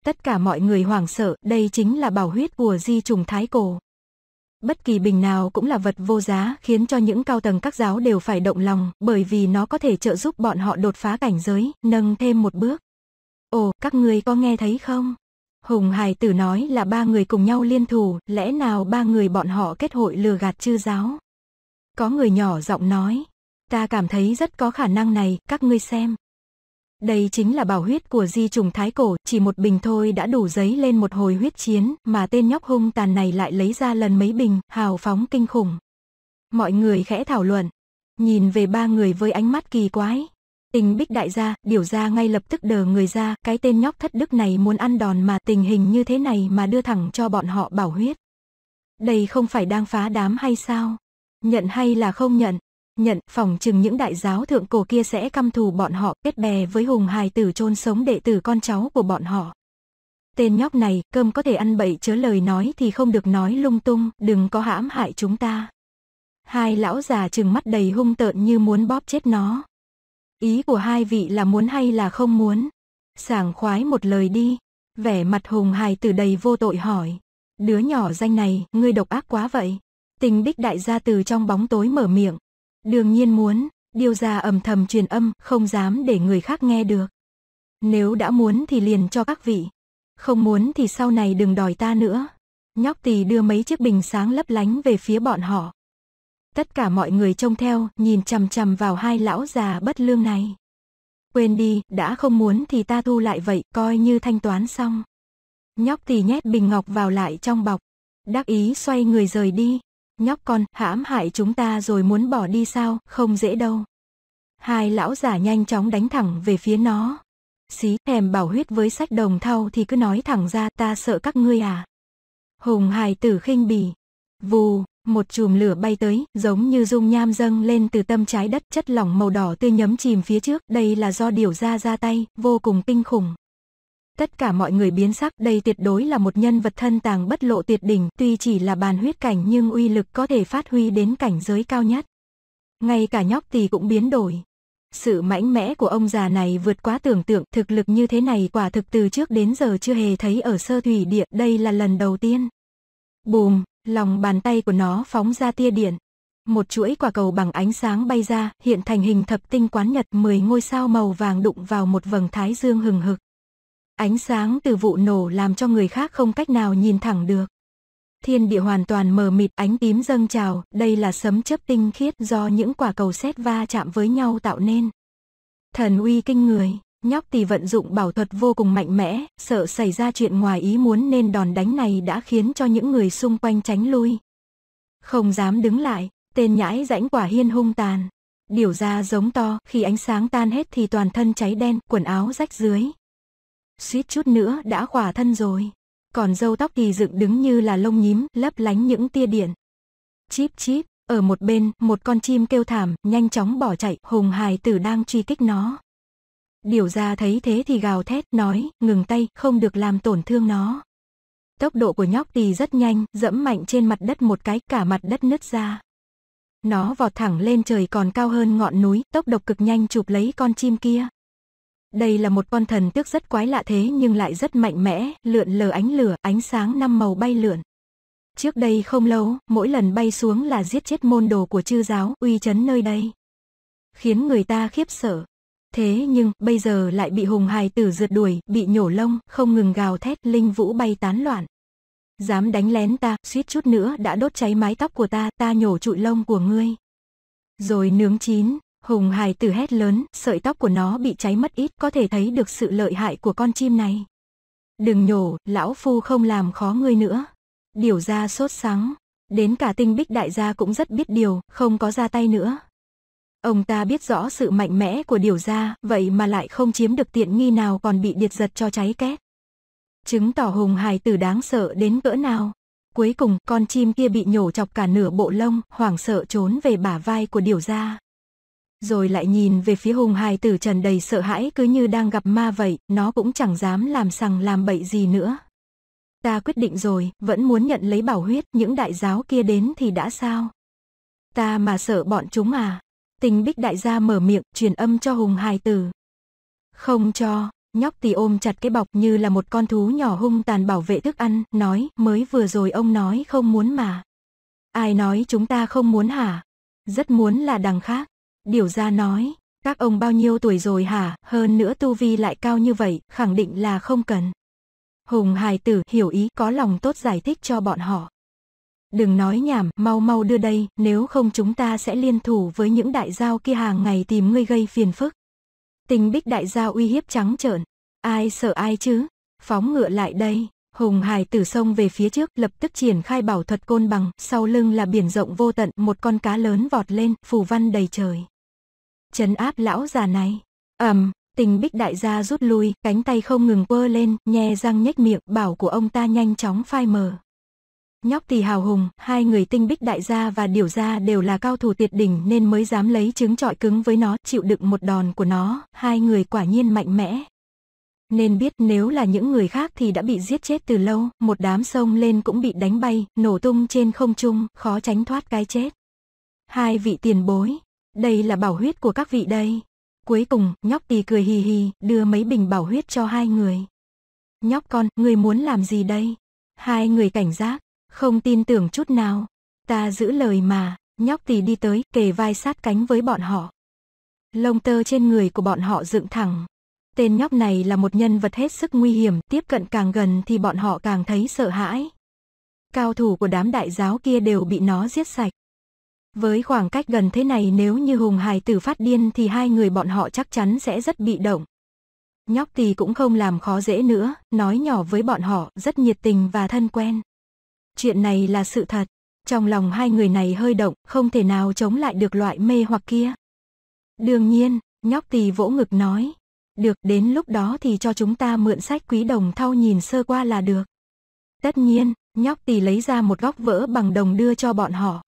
Tất cả mọi người hoảng sợ, đây chính là bảo huyết của di trùng thái cổ bất kỳ bình nào cũng là vật vô giá khiến cho những cao tầng các giáo đều phải động lòng bởi vì nó có thể trợ giúp bọn họ đột phá cảnh giới, nâng thêm một bước. Ồ, các người có nghe thấy không? Hùng Hải tử nói là ba người cùng nhau liên thủ, lẽ nào ba người bọn họ kết hội lừa gạt chư giáo? Có người nhỏ giọng nói, ta cảm thấy rất có khả năng này, các ngươi xem. Đây chính là bảo huyết của di trùng thái cổ, chỉ một bình thôi đã đủ giấy lên một hồi huyết chiến, mà tên nhóc hung tàn này lại lấy ra lần mấy bình, hào phóng kinh khủng. Mọi người khẽ thảo luận, nhìn về ba người với ánh mắt kỳ quái. Tình bích đại gia, điều ra ngay lập tức đờ người ra, cái tên nhóc thất đức này muốn ăn đòn mà tình hình như thế này mà đưa thẳng cho bọn họ bảo huyết. Đây không phải đang phá đám hay sao? Nhận hay là không nhận? nhận, phòng chừng những đại giáo thượng cổ kia sẽ căm thù bọn họ, kết bè với hùng hài tử chôn sống đệ tử con cháu của bọn họ. Tên nhóc này, cơm có thể ăn bậy chớ lời nói thì không được nói lung tung, đừng có hãm hại chúng ta. Hai lão già trừng mắt đầy hung tợn như muốn bóp chết nó. Ý của hai vị là muốn hay là không muốn? Sảng khoái một lời đi. Vẻ mặt hùng hài tử đầy vô tội hỏi. Đứa nhỏ danh này, ngươi độc ác quá vậy. Tình bích đại gia từ trong bóng tối mở miệng. Đương nhiên muốn, điều gia ầm thầm truyền âm, không dám để người khác nghe được. Nếu đã muốn thì liền cho các vị, không muốn thì sau này đừng đòi ta nữa. Nhóc tỳ đưa mấy chiếc bình sáng lấp lánh về phía bọn họ. Tất cả mọi người trông theo, nhìn chằm chằm vào hai lão già bất lương này. Quên đi, đã không muốn thì ta thu lại vậy, coi như thanh toán xong. Nhóc tỳ nhét bình ngọc vào lại trong bọc. Đắc ý xoay người rời đi. Nhóc con, hãm hại chúng ta rồi muốn bỏ đi sao, không dễ đâu. Hai lão giả nhanh chóng đánh thẳng về phía nó. Xí thèm bảo huyết với sách đồng thau thì cứ nói thẳng ra ta sợ các ngươi à. Hùng hài tử khinh bỉ. Vù, một chùm lửa bay tới, giống như dung nham dâng lên từ tâm trái đất chất lỏng màu đỏ tươi nhấm chìm phía trước. Đây là do điều ra ra tay, vô cùng kinh khủng. Tất cả mọi người biến sắc đây tuyệt đối là một nhân vật thân tàng bất lộ tuyệt đỉnh, tuy chỉ là bàn huyết cảnh nhưng uy lực có thể phát huy đến cảnh giới cao nhất. Ngay cả nhóc tỳ cũng biến đổi. Sự mãnh mẽ của ông già này vượt quá tưởng tượng, thực lực như thế này quả thực từ trước đến giờ chưa hề thấy ở sơ thủy địa, đây là lần đầu tiên. Bùm, lòng bàn tay của nó phóng ra tia điện. Một chuỗi quả cầu bằng ánh sáng bay ra, hiện thành hình thập tinh quán nhật 10 ngôi sao màu vàng đụng vào một vầng thái dương hừng hực. Ánh sáng từ vụ nổ làm cho người khác không cách nào nhìn thẳng được. Thiên địa hoàn toàn mờ mịt ánh tím dâng trào, đây là sấm chớp tinh khiết do những quả cầu xét va chạm với nhau tạo nên. Thần uy kinh người, nhóc tỳ vận dụng bảo thuật vô cùng mạnh mẽ, sợ xảy ra chuyện ngoài ý muốn nên đòn đánh này đã khiến cho những người xung quanh tránh lui. Không dám đứng lại, tên nhãi rãnh quả hiên hung tàn. Điều ra giống to, khi ánh sáng tan hết thì toàn thân cháy đen, quần áo rách dưới, suýt chút nữa đã khỏa thân rồi. Còn dâu tóc thì dựng đứng như là lông nhím, lấp lánh những tia điện. Chíp chíp, ở một bên, một con chim kêu thảm, nhanh chóng bỏ chạy, hùng hài tử đang truy kích nó. Điều ra thấy thế thì gào thét, nói, ngừng tay, không được làm tổn thương nó. Tốc độ của nhóc tỳ rất nhanh, dẫm mạnh trên mặt đất một cái, cả mặt đất nứt ra. Nó vọt thẳng lên trời còn cao hơn ngọn núi, tốc độ cực nhanh chụp lấy con chim kia. Đây là một con thần tước rất quái lạ thế nhưng lại rất mạnh mẽ, lượn lờ ánh lửa, ánh sáng năm màu bay lượn. Trước đây không lâu, mỗi lần bay xuống là giết chết môn đồ của chư giáo, uy chấn nơi đây. Khiến người ta khiếp sợ. Thế nhưng, bây giờ lại bị hùng hài tử rượt đuổi, bị nhổ lông, không ngừng gào thét, linh vũ bay tán loạn. Dám đánh lén ta, suýt chút nữa đã đốt cháy mái tóc của ta, ta nhổ trụi lông của ngươi. Rồi nướng chín, Hùng hài tử hét lớn, sợi tóc của nó bị cháy mất ít, có thể thấy được sự lợi hại của con chim này. Đừng nhổ, lão phu không làm khó ngươi nữa. Điều ra sốt sắng, đến cả tinh bích đại gia cũng rất biết điều, không có ra tay nữa. Ông ta biết rõ sự mạnh mẽ của điều gia, vậy mà lại không chiếm được tiện nghi nào còn bị điệt giật cho cháy két. Chứng tỏ hùng hài tử đáng sợ đến cỡ nào. Cuối cùng, con chim kia bị nhổ chọc cả nửa bộ lông, hoảng sợ trốn về bả vai của điều gia rồi lại nhìn về phía hùng hài tử trần đầy sợ hãi cứ như đang gặp ma vậy, nó cũng chẳng dám làm sằng làm bậy gì nữa. Ta quyết định rồi, vẫn muốn nhận lấy bảo huyết, những đại giáo kia đến thì đã sao? Ta mà sợ bọn chúng à? Tình bích đại gia mở miệng, truyền âm cho hùng hài tử. Không cho, nhóc tì ôm chặt cái bọc như là một con thú nhỏ hung tàn bảo vệ thức ăn, nói, mới vừa rồi ông nói không muốn mà. Ai nói chúng ta không muốn hả? Rất muốn là đằng khác. Điều ra nói, các ông bao nhiêu tuổi rồi hả, hơn nữa tu vi lại cao như vậy, khẳng định là không cần. Hùng hài tử hiểu ý có lòng tốt giải thích cho bọn họ. Đừng nói nhảm, mau mau đưa đây, nếu không chúng ta sẽ liên thủ với những đại giao kia hàng ngày tìm ngươi gây phiền phức. Tình bích đại giao uy hiếp trắng trợn, ai sợ ai chứ, phóng ngựa lại đây. Hùng hài tử sông về phía trước, lập tức triển khai bảo thuật côn bằng, sau lưng là biển rộng vô tận, một con cá lớn vọt lên, phù văn đầy trời chấn áp lão già này. ầm, um, tình bích đại gia rút lui, cánh tay không ngừng quơ lên, nhe răng nhếch miệng, bảo của ông ta nhanh chóng phai mờ. Nhóc tỷ hào hùng, hai người tinh bích đại gia và điểu gia đều là cao thủ tuyệt đỉnh nên mới dám lấy trứng trọi cứng với nó, chịu đựng một đòn của nó, hai người quả nhiên mạnh mẽ. Nên biết nếu là những người khác thì đã bị giết chết từ lâu, một đám sông lên cũng bị đánh bay, nổ tung trên không trung, khó tránh thoát cái chết. Hai vị tiền bối, đây là bảo huyết của các vị đây. Cuối cùng, nhóc tì cười hì hì, đưa mấy bình bảo huyết cho hai người. Nhóc con, người muốn làm gì đây? Hai người cảnh giác, không tin tưởng chút nào. Ta giữ lời mà, nhóc tì đi tới, kề vai sát cánh với bọn họ. Lông tơ trên người của bọn họ dựng thẳng. Tên nhóc này là một nhân vật hết sức nguy hiểm, tiếp cận càng gần thì bọn họ càng thấy sợ hãi. Cao thủ của đám đại giáo kia đều bị nó giết sạch. Với khoảng cách gần thế này nếu như Hùng Hải tử phát điên thì hai người bọn họ chắc chắn sẽ rất bị động. Nhóc thì cũng không làm khó dễ nữa, nói nhỏ với bọn họ, rất nhiệt tình và thân quen. Chuyện này là sự thật, trong lòng hai người này hơi động, không thể nào chống lại được loại mê hoặc kia. Đương nhiên, nhóc tì vỗ ngực nói. Được đến lúc đó thì cho chúng ta mượn sách quý đồng thau nhìn sơ qua là được. Tất nhiên, nhóc tì lấy ra một góc vỡ bằng đồng đưa cho bọn họ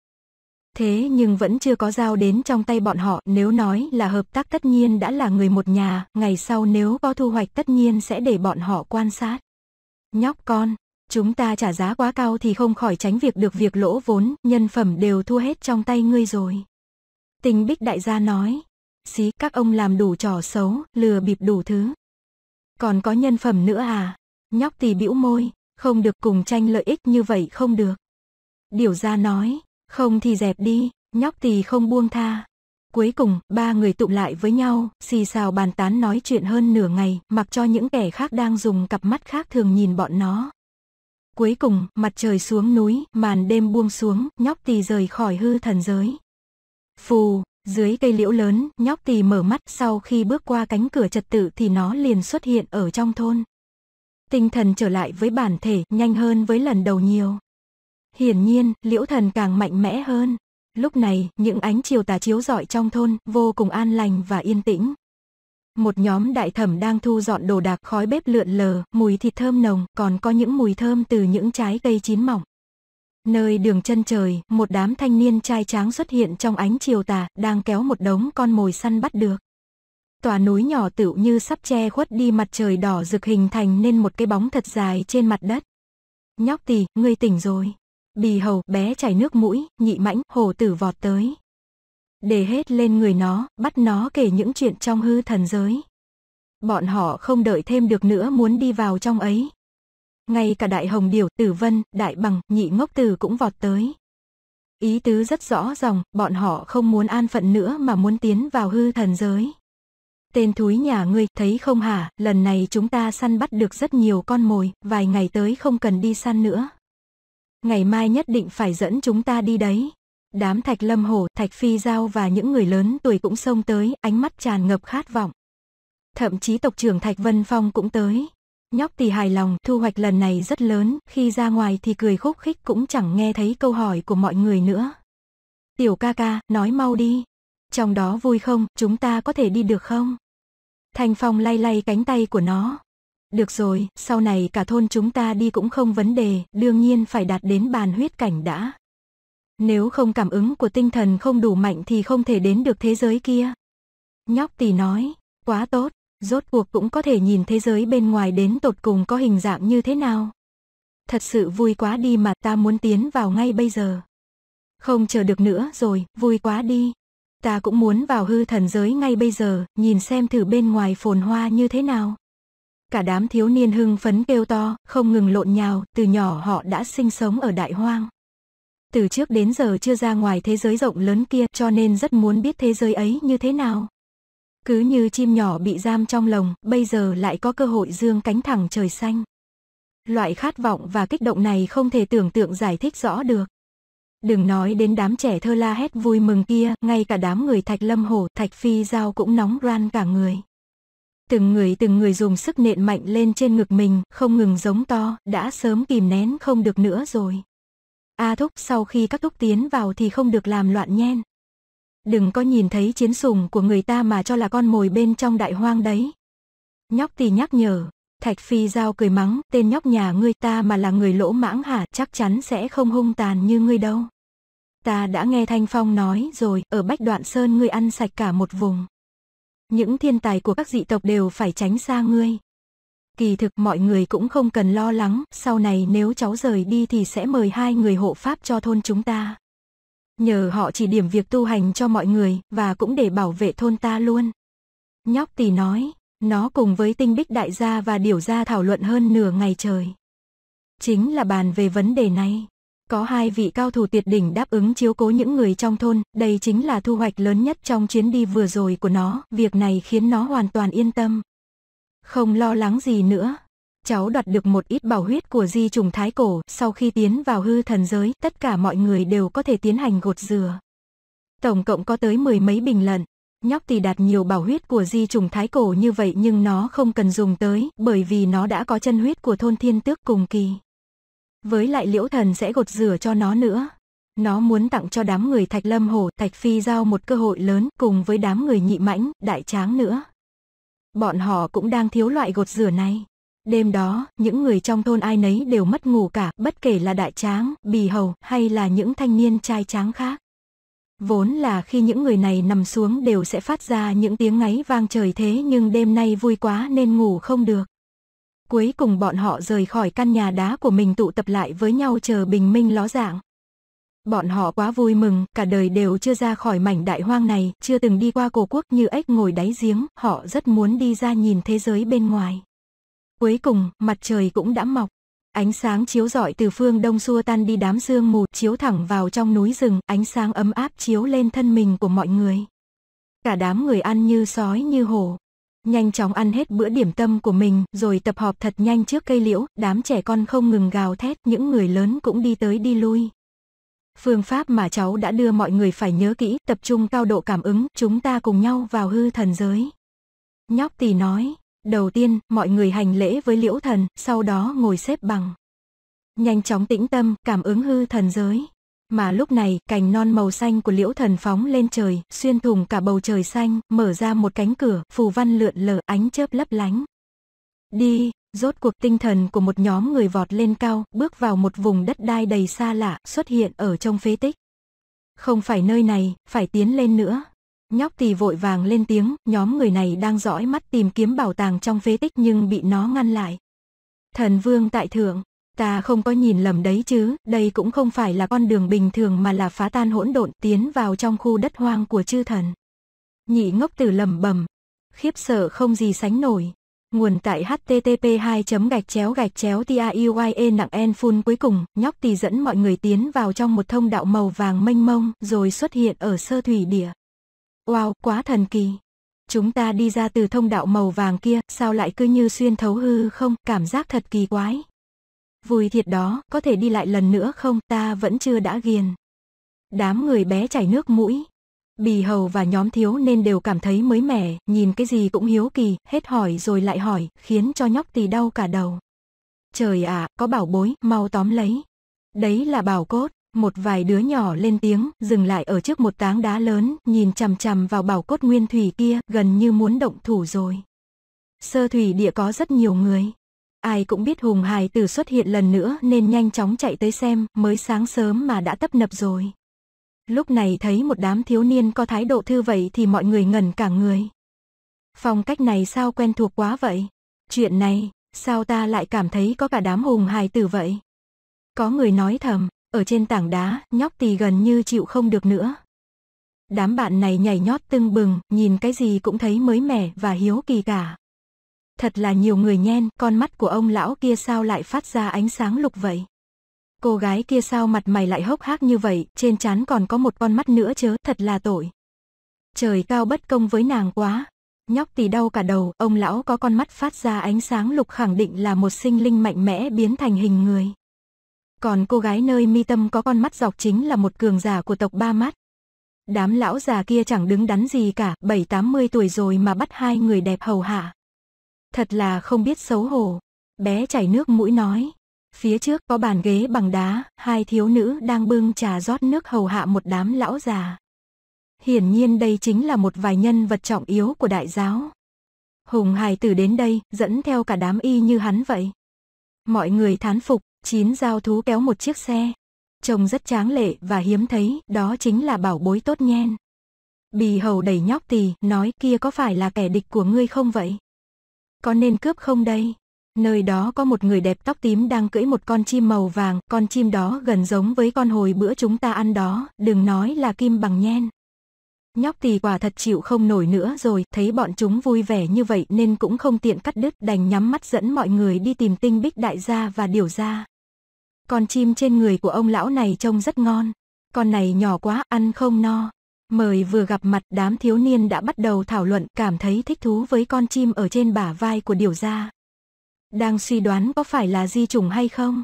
thế nhưng vẫn chưa có dao đến trong tay bọn họ. Nếu nói là hợp tác tất nhiên đã là người một nhà, ngày sau nếu có thu hoạch tất nhiên sẽ để bọn họ quan sát. Nhóc con, chúng ta trả giá quá cao thì không khỏi tránh việc được việc lỗ vốn, nhân phẩm đều thua hết trong tay ngươi rồi. Tình bích đại gia nói, xí các ông làm đủ trò xấu, lừa bịp đủ thứ. Còn có nhân phẩm nữa à, nhóc tì bĩu môi, không được cùng tranh lợi ích như vậy không được. Điều ra nói, không thì dẹp đi, nhóc thì không buông tha. Cuối cùng, ba người tụ lại với nhau, xì xào bàn tán nói chuyện hơn nửa ngày, mặc cho những kẻ khác đang dùng cặp mắt khác thường nhìn bọn nó. Cuối cùng, mặt trời xuống núi, màn đêm buông xuống, nhóc tì rời khỏi hư thần giới. Phù, dưới cây liễu lớn, nhóc tì mở mắt sau khi bước qua cánh cửa trật tự thì nó liền xuất hiện ở trong thôn. Tinh thần trở lại với bản thể nhanh hơn với lần đầu nhiều. Hiển nhiên, liễu thần càng mạnh mẽ hơn. Lúc này, những ánh chiều tà chiếu rọi trong thôn, vô cùng an lành và yên tĩnh. Một nhóm đại thẩm đang thu dọn đồ đạc khói bếp lượn lờ, mùi thịt thơm nồng, còn có những mùi thơm từ những trái cây chín mỏng. Nơi đường chân trời, một đám thanh niên trai tráng xuất hiện trong ánh chiều tà, đang kéo một đống con mồi săn bắt được. Tòa núi nhỏ tựu như sắp che khuất đi mặt trời đỏ rực hình thành nên một cái bóng thật dài trên mặt đất. Nhóc tỉ, ngươi tỉnh rồi bì hầu, bé chảy nước mũi, nhị mãnh, hồ tử vọt tới. Để hết lên người nó, bắt nó kể những chuyện trong hư thần giới. Bọn họ không đợi thêm được nữa muốn đi vào trong ấy. Ngay cả đại hồng điểu, tử vân, đại bằng, nhị ngốc tử cũng vọt tới. Ý tứ rất rõ ràng, bọn họ không muốn an phận nữa mà muốn tiến vào hư thần giới. Tên thúi nhà ngươi, thấy không hả, lần này chúng ta săn bắt được rất nhiều con mồi, vài ngày tới không cần đi săn nữa ngày mai nhất định phải dẫn chúng ta đi đấy. Đám Thạch Lâm Hổ, Thạch Phi Giao và những người lớn tuổi cũng xông tới, ánh mắt tràn ngập khát vọng. Thậm chí tộc trưởng Thạch Vân Phong cũng tới. Nhóc thì hài lòng, thu hoạch lần này rất lớn, khi ra ngoài thì cười khúc khích cũng chẳng nghe thấy câu hỏi của mọi người nữa. Tiểu ca ca, nói mau đi. Trong đó vui không, chúng ta có thể đi được không? Thành Phong lay lay cánh tay của nó. Được rồi, sau này cả thôn chúng ta đi cũng không vấn đề, đương nhiên phải đạt đến bàn huyết cảnh đã. Nếu không cảm ứng của tinh thần không đủ mạnh thì không thể đến được thế giới kia. Nhóc tỷ nói, quá tốt, rốt cuộc cũng có thể nhìn thế giới bên ngoài đến tột cùng có hình dạng như thế nào. Thật sự vui quá đi mà ta muốn tiến vào ngay bây giờ. Không chờ được nữa rồi, vui quá đi. Ta cũng muốn vào hư thần giới ngay bây giờ, nhìn xem thử bên ngoài phồn hoa như thế nào. Cả đám thiếu niên hưng phấn kêu to, không ngừng lộn nhào, từ nhỏ họ đã sinh sống ở đại hoang. Từ trước đến giờ chưa ra ngoài thế giới rộng lớn kia cho nên rất muốn biết thế giới ấy như thế nào. Cứ như chim nhỏ bị giam trong lồng, bây giờ lại có cơ hội dương cánh thẳng trời xanh. Loại khát vọng và kích động này không thể tưởng tượng giải thích rõ được. Đừng nói đến đám trẻ thơ la hét vui mừng kia, ngay cả đám người Thạch Lâm hồ Thạch Phi Giao cũng nóng ran cả người từng người từng người dùng sức nện mạnh lên trên ngực mình, không ngừng giống to, đã sớm kìm nén không được nữa rồi. A Thúc sau khi các Thúc tiến vào thì không được làm loạn nhen. Đừng có nhìn thấy chiến sùng của người ta mà cho là con mồi bên trong đại hoang đấy. Nhóc thì nhắc nhở, Thạch Phi Giao cười mắng, tên nhóc nhà ngươi ta mà là người lỗ mãng hả, chắc chắn sẽ không hung tàn như ngươi đâu. Ta đã nghe Thanh Phong nói rồi, ở Bách Đoạn Sơn ngươi ăn sạch cả một vùng những thiên tài của các dị tộc đều phải tránh xa ngươi. Kỳ thực mọi người cũng không cần lo lắng, sau này nếu cháu rời đi thì sẽ mời hai người hộ pháp cho thôn chúng ta. Nhờ họ chỉ điểm việc tu hành cho mọi người, và cũng để bảo vệ thôn ta luôn. Nhóc tỷ nói, nó cùng với tinh bích đại gia và điểu gia thảo luận hơn nửa ngày trời. Chính là bàn về vấn đề này. Có hai vị cao thủ tuyệt đỉnh đáp ứng chiếu cố những người trong thôn, đây chính là thu hoạch lớn nhất trong chuyến đi vừa rồi của nó, việc này khiến nó hoàn toàn yên tâm. Không lo lắng gì nữa. Cháu đoạt được một ít bảo huyết của di trùng thái cổ, sau khi tiến vào hư thần giới, tất cả mọi người đều có thể tiến hành gột dừa. Tổng cộng có tới mười mấy bình lận, Nhóc thì đạt nhiều bảo huyết của di trùng thái cổ như vậy nhưng nó không cần dùng tới, bởi vì nó đã có chân huyết của thôn thiên tước cùng kỳ với lại liễu thần sẽ gột rửa cho nó nữa. Nó muốn tặng cho đám người Thạch Lâm hồ Thạch Phi Giao một cơ hội lớn cùng với đám người nhị mãnh, đại tráng nữa. Bọn họ cũng đang thiếu loại gột rửa này. Đêm đó, những người trong thôn ai nấy đều mất ngủ cả, bất kể là đại tráng, bì hầu hay là những thanh niên trai tráng khác. Vốn là khi những người này nằm xuống đều sẽ phát ra những tiếng ngáy vang trời thế nhưng đêm nay vui quá nên ngủ không được. Cuối cùng bọn họ rời khỏi căn nhà đá của mình tụ tập lại với nhau chờ bình minh ló dạng. Bọn họ quá vui mừng, cả đời đều chưa ra khỏi mảnh đại hoang này, chưa từng đi qua cổ quốc như ếch ngồi đáy giếng, họ rất muốn đi ra nhìn thế giới bên ngoài. Cuối cùng, mặt trời cũng đã mọc. Ánh sáng chiếu rọi từ phương đông xua tan đi đám sương mù, chiếu thẳng vào trong núi rừng, ánh sáng ấm áp chiếu lên thân mình của mọi người. Cả đám người ăn như sói như hổ, nhanh chóng ăn hết bữa điểm tâm của mình rồi tập họp thật nhanh trước cây liễu, đám trẻ con không ngừng gào thét, những người lớn cũng đi tới đi lui. Phương pháp mà cháu đã đưa mọi người phải nhớ kỹ, tập trung cao độ cảm ứng, chúng ta cùng nhau vào hư thần giới. Nhóc tỳ nói, đầu tiên, mọi người hành lễ với liễu thần, sau đó ngồi xếp bằng. Nhanh chóng tĩnh tâm, cảm ứng hư thần giới. Mà lúc này, cành non màu xanh của liễu thần phóng lên trời, xuyên thủng cả bầu trời xanh, mở ra một cánh cửa, phù văn lượn lờ, ánh chớp lấp lánh. Đi, rốt cuộc tinh thần của một nhóm người vọt lên cao, bước vào một vùng đất đai đầy xa lạ, xuất hiện ở trong phế tích. Không phải nơi này, phải tiến lên nữa. Nhóc tỳ vội vàng lên tiếng, nhóm người này đang dõi mắt tìm kiếm bảo tàng trong phế tích nhưng bị nó ngăn lại. Thần vương tại thượng, Ta không có nhìn lầm đấy chứ, đây cũng không phải là con đường bình thường mà là phá tan hỗn độn tiến vào trong khu đất hoang của chư thần. Nhị ngốc tử lầm bầm, khiếp sợ không gì sánh nổi. Nguồn tại http 2 gạch chéo gạch chéo tiauye nặng en phun cuối cùng, nhóc tì dẫn mọi người tiến vào trong một thông đạo màu vàng mênh mông, rồi xuất hiện ở sơ thủy địa. Wow, quá thần kỳ. Chúng ta đi ra từ thông đạo màu vàng kia, sao lại cứ như xuyên thấu hư không, cảm giác thật kỳ quái. Vui thiệt đó, có thể đi lại lần nữa không, ta vẫn chưa đã ghiền. Đám người bé chảy nước mũi. Bì hầu và nhóm thiếu nên đều cảm thấy mới mẻ, nhìn cái gì cũng hiếu kỳ, hết hỏi rồi lại hỏi, khiến cho nhóc tì đau cả đầu. Trời ạ, à, có bảo bối, mau tóm lấy. Đấy là bảo cốt, một vài đứa nhỏ lên tiếng, dừng lại ở trước một táng đá lớn, nhìn chằm chằm vào bảo cốt nguyên thủy kia, gần như muốn động thủ rồi. Sơ thủy địa có rất nhiều người ai cũng biết Hùng hài tử xuất hiện lần nữa nên nhanh chóng chạy tới xem, mới sáng sớm mà đã tấp nập rồi. Lúc này thấy một đám thiếu niên có thái độ thư vậy thì mọi người ngẩn cả người. Phong cách này sao quen thuộc quá vậy? Chuyện này, sao ta lại cảm thấy có cả đám hùng hài tử vậy? Có người nói thầm, ở trên tảng đá, nhóc tì gần như chịu không được nữa. Đám bạn này nhảy nhót tưng bừng, nhìn cái gì cũng thấy mới mẻ và hiếu kỳ cả. Thật là nhiều người nhen, con mắt của ông lão kia sao lại phát ra ánh sáng lục vậy? Cô gái kia sao mặt mày lại hốc hác như vậy, trên trán còn có một con mắt nữa chớ, thật là tội. Trời cao bất công với nàng quá. Nhóc tì đau cả đầu, ông lão có con mắt phát ra ánh sáng lục khẳng định là một sinh linh mạnh mẽ biến thành hình người. Còn cô gái nơi mi tâm có con mắt dọc chính là một cường giả của tộc ba mắt. Đám lão già kia chẳng đứng đắn gì cả, 7-80 tuổi rồi mà bắt hai người đẹp hầu hạ. Thật là không biết xấu hổ. Bé chảy nước mũi nói. Phía trước có bàn ghế bằng đá, hai thiếu nữ đang bưng trà rót nước hầu hạ một đám lão già. Hiển nhiên đây chính là một vài nhân vật trọng yếu của đại giáo. Hùng hài tử đến đây, dẫn theo cả đám y như hắn vậy. Mọi người thán phục, chín giao thú kéo một chiếc xe. Trông rất tráng lệ và hiếm thấy, đó chính là bảo bối tốt nhen. Bì hầu đẩy nhóc tì, nói kia có phải là kẻ địch của ngươi không vậy? có nên cướp không đây? Nơi đó có một người đẹp tóc tím đang cưỡi một con chim màu vàng, con chim đó gần giống với con hồi bữa chúng ta ăn đó, đừng nói là kim bằng nhen. Nhóc thì quả thật chịu không nổi nữa rồi, thấy bọn chúng vui vẻ như vậy nên cũng không tiện cắt đứt đành nhắm mắt dẫn mọi người đi tìm tinh bích đại gia và điều gia. Con chim trên người của ông lão này trông rất ngon, con này nhỏ quá ăn không no. Mời vừa gặp mặt đám thiếu niên đã bắt đầu thảo luận cảm thấy thích thú với con chim ở trên bả vai của điều gia. Đang suy đoán có phải là di trùng hay không?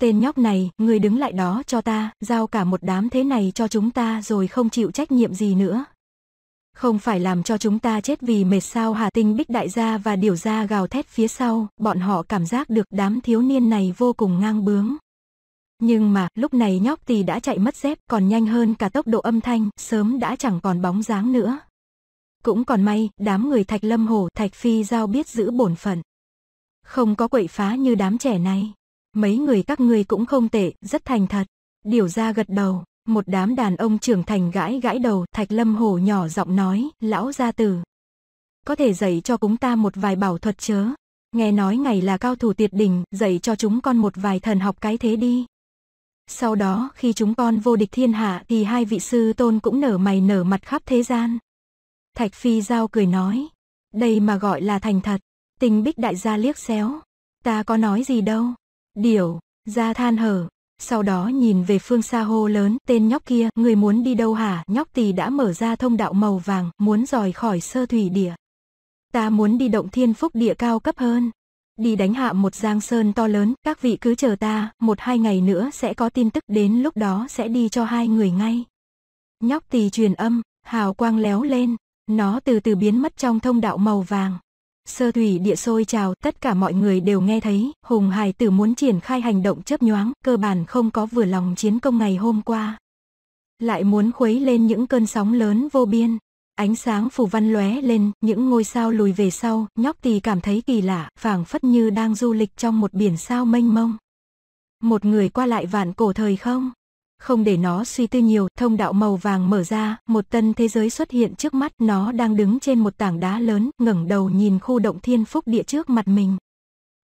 Tên nhóc này, người đứng lại đó cho ta, giao cả một đám thế này cho chúng ta rồi không chịu trách nhiệm gì nữa. Không phải làm cho chúng ta chết vì mệt sao Hà Tinh Bích đại gia và điều gia gào thét phía sau, bọn họ cảm giác được đám thiếu niên này vô cùng ngang bướng. Nhưng mà, lúc này nhóc tì đã chạy mất dép còn nhanh hơn cả tốc độ âm thanh, sớm đã chẳng còn bóng dáng nữa. Cũng còn may, đám người Thạch Lâm Hồ, Thạch Phi Giao biết giữ bổn phận. Không có quậy phá như đám trẻ này. Mấy người các ngươi cũng không tệ, rất thành thật. Điều ra gật đầu, một đám đàn ông trưởng thành gãi gãi đầu, Thạch Lâm Hồ nhỏ giọng nói, lão gia tử. Có thể dạy cho chúng ta một vài bảo thuật chớ. Nghe nói ngày là cao thủ tuyệt đỉnh, dạy cho chúng con một vài thần học cái thế đi. Sau đó khi chúng con vô địch thiên hạ thì hai vị sư tôn cũng nở mày nở mặt khắp thế gian. Thạch Phi Giao cười nói, đây mà gọi là thành thật, tình bích đại gia liếc xéo, ta có nói gì đâu, điểu, ra than hở, sau đó nhìn về phương xa hô lớn, tên nhóc kia, người muốn đi đâu hả, nhóc tỳ đã mở ra thông đạo màu vàng, muốn rời khỏi sơ thủy địa. Ta muốn đi động thiên phúc địa cao cấp hơn đi đánh hạ một giang sơn to lớn, các vị cứ chờ ta, một hai ngày nữa sẽ có tin tức đến lúc đó sẽ đi cho hai người ngay. Nhóc tỳ truyền âm, hào quang léo lên, nó từ từ biến mất trong thông đạo màu vàng. Sơ thủy địa sôi trào, tất cả mọi người đều nghe thấy, Hùng Hải tử muốn triển khai hành động chớp nhoáng, cơ bản không có vừa lòng chiến công ngày hôm qua. Lại muốn khuấy lên những cơn sóng lớn vô biên. Ánh sáng phù văn lóe lên, những ngôi sao lùi về sau, nhóc tì cảm thấy kỳ lạ, phảng phất như đang du lịch trong một biển sao mênh mông. Một người qua lại vạn cổ thời không? Không để nó suy tư nhiều, thông đạo màu vàng mở ra, một tân thế giới xuất hiện trước mắt, nó đang đứng trên một tảng đá lớn, ngẩng đầu nhìn khu động thiên phúc địa trước mặt mình.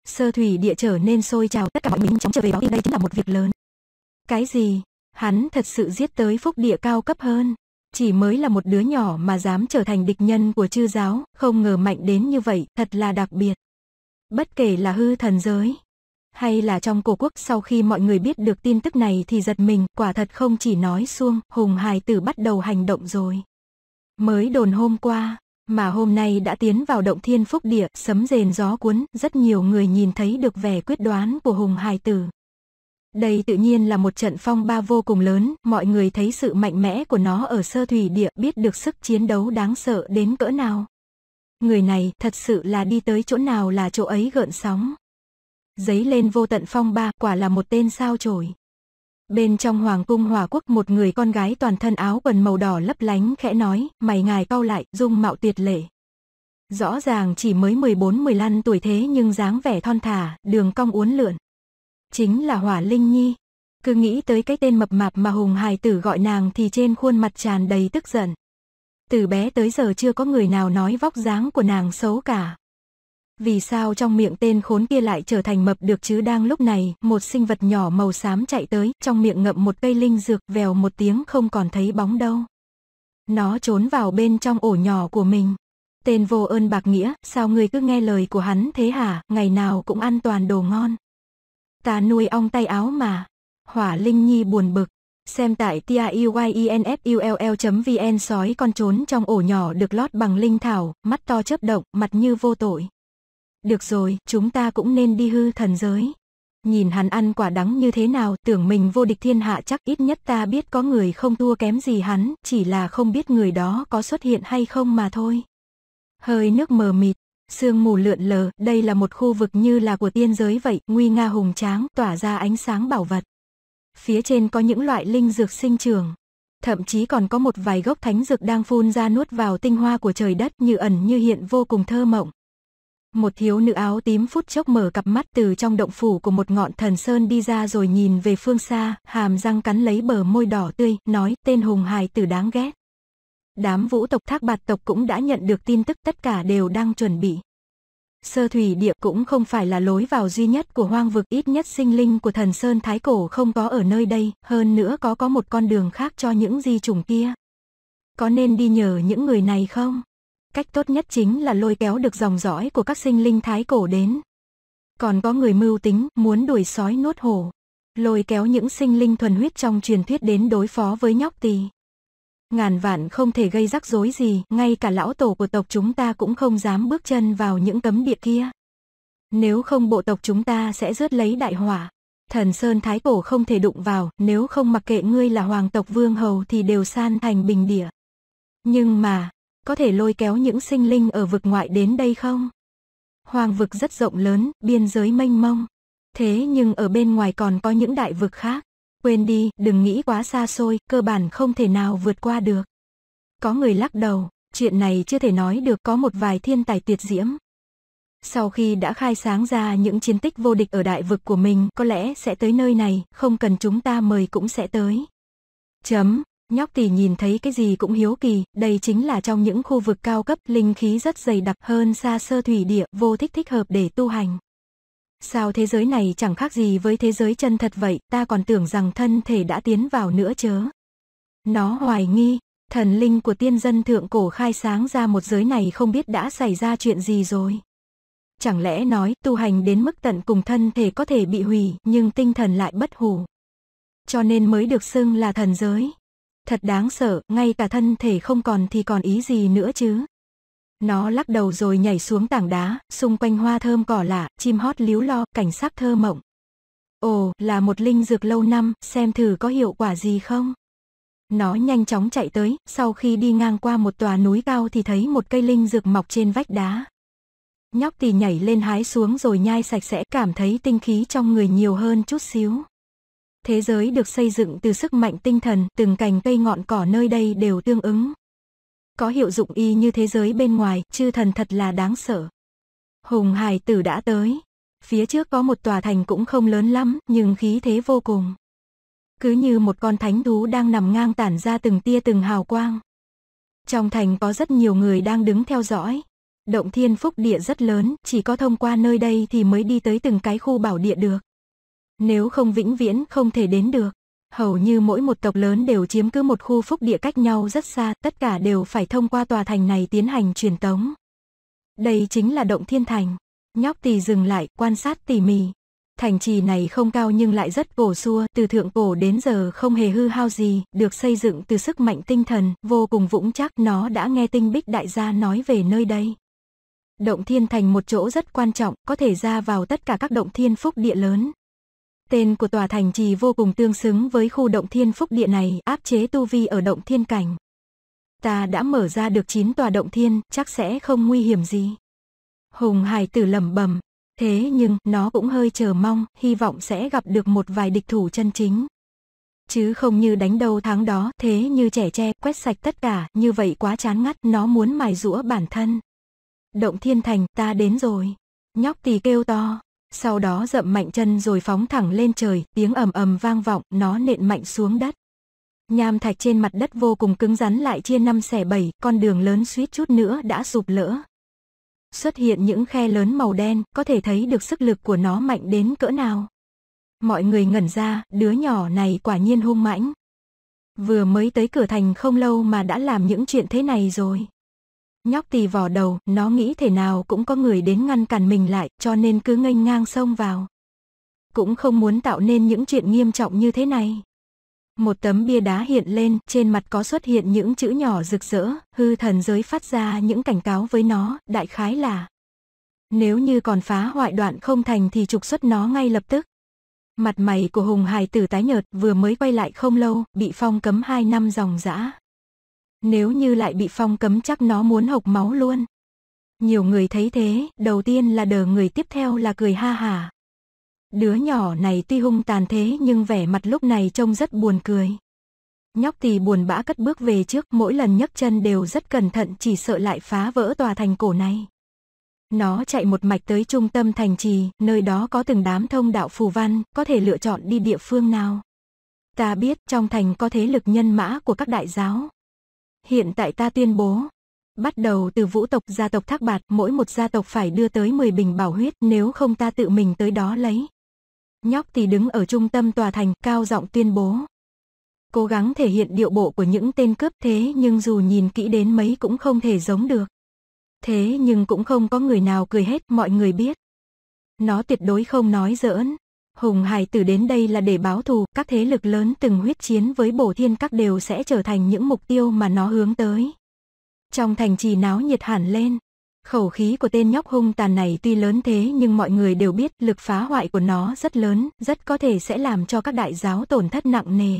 Sơ thủy địa trở nên sôi trào, tất cả mọi người chóng trở về báo tin đây chính là một việc lớn. Cái gì? Hắn thật sự giết tới phúc địa cao cấp hơn chỉ mới là một đứa nhỏ mà dám trở thành địch nhân của chư giáo, không ngờ mạnh đến như vậy, thật là đặc biệt. Bất kể là hư thần giới, hay là trong cổ quốc sau khi mọi người biết được tin tức này thì giật mình, quả thật không chỉ nói xuông, hùng hài tử bắt đầu hành động rồi. Mới đồn hôm qua, mà hôm nay đã tiến vào động thiên phúc địa, sấm rền gió cuốn, rất nhiều người nhìn thấy được vẻ quyết đoán của hùng hài tử. Đây tự nhiên là một trận phong ba vô cùng lớn, mọi người thấy sự mạnh mẽ của nó ở sơ thủy địa biết được sức chiến đấu đáng sợ đến cỡ nào. Người này thật sự là đi tới chỗ nào là chỗ ấy gợn sóng. Giấy lên vô tận phong ba quả là một tên sao chổi. Bên trong hoàng cung hòa quốc một người con gái toàn thân áo quần màu đỏ lấp lánh khẽ nói, mày ngài cau lại, dung mạo tuyệt lệ. Rõ ràng chỉ mới 14-15 tuổi thế nhưng dáng vẻ thon thả, đường cong uốn lượn chính là Hỏa Linh Nhi. Cứ nghĩ tới cái tên mập mạp mà Hùng Hải tử gọi nàng thì trên khuôn mặt tràn đầy tức giận. Từ bé tới giờ chưa có người nào nói vóc dáng của nàng xấu cả. Vì sao trong miệng tên khốn kia lại trở thành mập được chứ đang lúc này, một sinh vật nhỏ màu xám chạy tới, trong miệng ngậm một cây linh dược vèo một tiếng không còn thấy bóng đâu. Nó trốn vào bên trong ổ nhỏ của mình. Tên vô ơn bạc nghĩa, sao người cứ nghe lời của hắn thế hả, ngày nào cũng ăn toàn đồ ngon ta nuôi ong tay áo mà. Hỏa Linh Nhi buồn bực, xem tại tiayyinfull.vn sói con trốn trong ổ nhỏ được lót bằng linh thảo, mắt to chớp động, mặt như vô tội. Được rồi, chúng ta cũng nên đi hư thần giới. Nhìn hắn ăn quả đắng như thế nào, tưởng mình vô địch thiên hạ chắc ít nhất ta biết có người không thua kém gì hắn, chỉ là không biết người đó có xuất hiện hay không mà thôi. Hơi nước mờ mịt, Sương mù lượn lờ, đây là một khu vực như là của tiên giới vậy, nguy nga hùng tráng, tỏa ra ánh sáng bảo vật. Phía trên có những loại linh dược sinh trường, thậm chí còn có một vài gốc thánh dược đang phun ra nuốt vào tinh hoa của trời đất như ẩn như hiện vô cùng thơ mộng. Một thiếu nữ áo tím phút chốc mở cặp mắt từ trong động phủ của một ngọn thần sơn đi ra rồi nhìn về phương xa, hàm răng cắn lấy bờ môi đỏ tươi, nói tên hùng hài tử đáng ghét. Đám vũ tộc thác bạt tộc cũng đã nhận được tin tức tất cả đều đang chuẩn bị. Sơ thủy địa cũng không phải là lối vào duy nhất của hoang vực ít nhất sinh linh của thần Sơn Thái Cổ không có ở nơi đây, hơn nữa có có một con đường khác cho những di chủng kia. Có nên đi nhờ những người này không? Cách tốt nhất chính là lôi kéo được dòng dõi của các sinh linh Thái Cổ đến. Còn có người mưu tính muốn đuổi sói nuốt hổ, lôi kéo những sinh linh thuần huyết trong truyền thuyết đến đối phó với nhóc tỳ ngàn vạn không thể gây rắc rối gì, ngay cả lão tổ của tộc chúng ta cũng không dám bước chân vào những cấm địa kia. Nếu không bộ tộc chúng ta sẽ rớt lấy đại hỏa. Thần Sơn Thái Cổ không thể đụng vào, nếu không mặc kệ ngươi là hoàng tộc vương hầu thì đều san thành bình địa. Nhưng mà, có thể lôi kéo những sinh linh ở vực ngoại đến đây không? Hoàng vực rất rộng lớn, biên giới mênh mông. Thế nhưng ở bên ngoài còn có những đại vực khác. Quên đi, đừng nghĩ quá xa xôi, cơ bản không thể nào vượt qua được. Có người lắc đầu, chuyện này chưa thể nói được có một vài thiên tài tuyệt diễm. Sau khi đã khai sáng ra những chiến tích vô địch ở đại vực của mình, có lẽ sẽ tới nơi này, không cần chúng ta mời cũng sẽ tới. Chấm. Nhóc tỷ nhìn thấy cái gì cũng hiếu kỳ, đây chính là trong những khu vực cao cấp, linh khí rất dày đặc hơn xa sơ thủy địa, vô thích thích hợp để tu hành. Sao thế giới này chẳng khác gì với thế giới chân thật vậy, ta còn tưởng rằng thân thể đã tiến vào nữa chớ. Nó hoài nghi, thần linh của tiên dân thượng cổ khai sáng ra một giới này không biết đã xảy ra chuyện gì rồi. Chẳng lẽ nói tu hành đến mức tận cùng thân thể có thể bị hủy nhưng tinh thần lại bất hủ. Cho nên mới được xưng là thần giới. Thật đáng sợ, ngay cả thân thể không còn thì còn ý gì nữa chứ. Nó lắc đầu rồi nhảy xuống tảng đá, xung quanh hoa thơm cỏ lạ, chim hót líu lo, cảnh sắc thơ mộng. Ồ, là một linh dược lâu năm, xem thử có hiệu quả gì không? Nó nhanh chóng chạy tới, sau khi đi ngang qua một tòa núi cao thì thấy một cây linh dược mọc trên vách đá. Nhóc thì nhảy lên hái xuống rồi nhai sạch sẽ cảm thấy tinh khí trong người nhiều hơn chút xíu. Thế giới được xây dựng từ sức mạnh tinh thần, từng cành cây ngọn cỏ nơi đây đều tương ứng có hiệu dụng y như thế giới bên ngoài, chư thần thật là đáng sợ. Hùng hải tử đã tới. Phía trước có một tòa thành cũng không lớn lắm, nhưng khí thế vô cùng. Cứ như một con thánh thú đang nằm ngang tản ra từng tia từng hào quang. Trong thành có rất nhiều người đang đứng theo dõi. Động thiên phúc địa rất lớn, chỉ có thông qua nơi đây thì mới đi tới từng cái khu bảo địa được. Nếu không vĩnh viễn không thể đến được. Hầu như mỗi một tộc lớn đều chiếm cứ một khu phúc địa cách nhau rất xa, tất cả đều phải thông qua tòa thành này tiến hành truyền tống. Đây chính là động thiên thành. Nhóc tỳ dừng lại, quan sát tỉ mỉ. Thành trì này không cao nhưng lại rất cổ xưa từ thượng cổ đến giờ không hề hư hao gì, được xây dựng từ sức mạnh tinh thần, vô cùng vững chắc, nó đã nghe tinh bích đại gia nói về nơi đây. Động thiên thành một chỗ rất quan trọng, có thể ra vào tất cả các động thiên phúc địa lớn, Tên của tòa thành trì vô cùng tương xứng với khu động thiên phúc địa này, áp chế tu vi ở động thiên cảnh. Ta đã mở ra được 9 tòa động thiên, chắc sẽ không nguy hiểm gì. Hùng hải tử lẩm bẩm, thế nhưng nó cũng hơi chờ mong, hy vọng sẽ gặp được một vài địch thủ chân chính. Chứ không như đánh đầu tháng đó, thế như trẻ tre, quét sạch tất cả, như vậy quá chán ngắt, nó muốn mài rũa bản thân. Động thiên thành, ta đến rồi. Nhóc tì kêu to sau đó dậm mạnh chân rồi phóng thẳng lên trời, tiếng ầm ầm vang vọng, nó nện mạnh xuống đất. Nham thạch trên mặt đất vô cùng cứng rắn lại chia năm xẻ bảy, con đường lớn suýt chút nữa đã sụp lỡ. Xuất hiện những khe lớn màu đen, có thể thấy được sức lực của nó mạnh đến cỡ nào. Mọi người ngẩn ra, đứa nhỏ này quả nhiên hung mãnh. Vừa mới tới cửa thành không lâu mà đã làm những chuyện thế này rồi. Nhóc tì vỏ đầu, nó nghĩ thể nào cũng có người đến ngăn cản mình lại, cho nên cứ nghênh ngang xông vào. Cũng không muốn tạo nên những chuyện nghiêm trọng như thế này. Một tấm bia đá hiện lên, trên mặt có xuất hiện những chữ nhỏ rực rỡ, hư thần giới phát ra những cảnh cáo với nó, đại khái là Nếu như còn phá hoại đoạn không thành thì trục xuất nó ngay lập tức. Mặt mày của Hùng Hải tử tái nhợt vừa mới quay lại không lâu, bị phong cấm 2 năm dòng dã. Nếu như lại bị phong cấm chắc nó muốn hộc máu luôn. Nhiều người thấy thế, đầu tiên là đờ người tiếp theo là cười ha hả. Đứa nhỏ này tuy hung tàn thế nhưng vẻ mặt lúc này trông rất buồn cười. Nhóc thì buồn bã cất bước về trước mỗi lần nhấc chân đều rất cẩn thận chỉ sợ lại phá vỡ tòa thành cổ này. Nó chạy một mạch tới trung tâm thành trì, nơi đó có từng đám thông đạo phù văn, có thể lựa chọn đi địa phương nào. Ta biết trong thành có thế lực nhân mã của các đại giáo, Hiện tại ta tuyên bố, bắt đầu từ vũ tộc gia tộc Thác Bạt, mỗi một gia tộc phải đưa tới 10 bình bảo huyết, nếu không ta tự mình tới đó lấy. Nhóc thì đứng ở trung tâm tòa thành, cao giọng tuyên bố. Cố gắng thể hiện điệu bộ của những tên cướp thế nhưng dù nhìn kỹ đến mấy cũng không thể giống được. Thế nhưng cũng không có người nào cười hết, mọi người biết. Nó tuyệt đối không nói giỡn. Hùng Hải Tử đến đây là để báo thù, các thế lực lớn từng huyết chiến với bổ thiên các đều sẽ trở thành những mục tiêu mà nó hướng tới. Trong thành trì náo nhiệt hẳn lên, khẩu khí của tên nhóc hung tàn này tuy lớn thế nhưng mọi người đều biết lực phá hoại của nó rất lớn, rất có thể sẽ làm cho các đại giáo tổn thất nặng nề.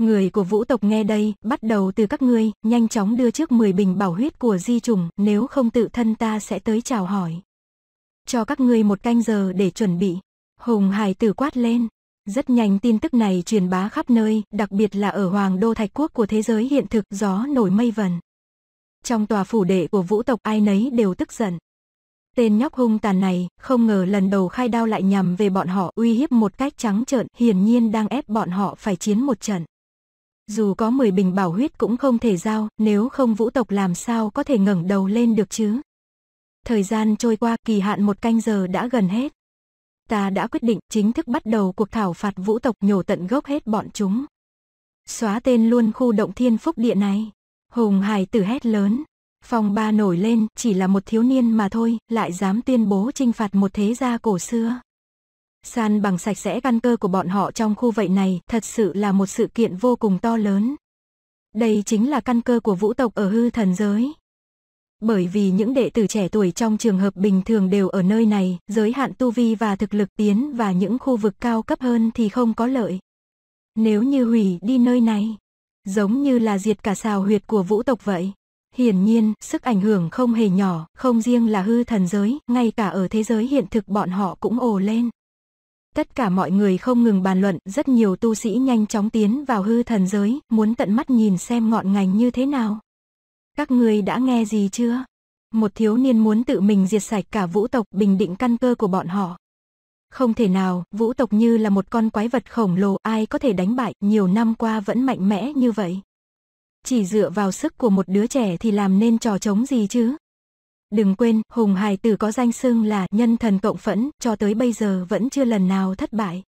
Người của vũ tộc nghe đây, bắt đầu từ các ngươi, nhanh chóng đưa trước 10 bình bảo huyết của di trùng, nếu không tự thân ta sẽ tới chào hỏi. Cho các ngươi một canh giờ để chuẩn bị. Hùng Hải tử quát lên. Rất nhanh tin tức này truyền bá khắp nơi, đặc biệt là ở Hoàng Đô Thạch Quốc của thế giới hiện thực gió nổi mây vần. Trong tòa phủ đệ của vũ tộc ai nấy đều tức giận. Tên nhóc hung tàn này, không ngờ lần đầu khai đao lại nhằm về bọn họ uy hiếp một cách trắng trợn, hiển nhiên đang ép bọn họ phải chiến một trận. Dù có 10 bình bảo huyết cũng không thể giao, nếu không vũ tộc làm sao có thể ngẩng đầu lên được chứ. Thời gian trôi qua kỳ hạn một canh giờ đã gần hết ta đã quyết định chính thức bắt đầu cuộc thảo phạt vũ tộc nhổ tận gốc hết bọn chúng. Xóa tên luôn khu động thiên phúc địa này. Hùng hài tử hét lớn. phòng ba nổi lên chỉ là một thiếu niên mà thôi, lại dám tuyên bố trinh phạt một thế gia cổ xưa. San bằng sạch sẽ căn cơ của bọn họ trong khu vậy này thật sự là một sự kiện vô cùng to lớn. Đây chính là căn cơ của vũ tộc ở hư thần giới bởi vì những đệ tử trẻ tuổi trong trường hợp bình thường đều ở nơi này, giới hạn tu vi và thực lực tiến và những khu vực cao cấp hơn thì không có lợi. Nếu như hủy đi nơi này, giống như là diệt cả xào huyệt của vũ tộc vậy. Hiển nhiên, sức ảnh hưởng không hề nhỏ, không riêng là hư thần giới, ngay cả ở thế giới hiện thực bọn họ cũng ồ lên. Tất cả mọi người không ngừng bàn luận, rất nhiều tu sĩ nhanh chóng tiến vào hư thần giới, muốn tận mắt nhìn xem ngọn ngành như thế nào. Các ngươi đã nghe gì chưa? Một thiếu niên muốn tự mình diệt sạch cả vũ tộc bình định căn cơ của bọn họ. Không thể nào, vũ tộc như là một con quái vật khổng lồ ai có thể đánh bại, nhiều năm qua vẫn mạnh mẽ như vậy. Chỉ dựa vào sức của một đứa trẻ thì làm nên trò chống gì chứ? Đừng quên, Hùng Hải Tử có danh xưng là nhân thần cộng phẫn, cho tới bây giờ vẫn chưa lần nào thất bại.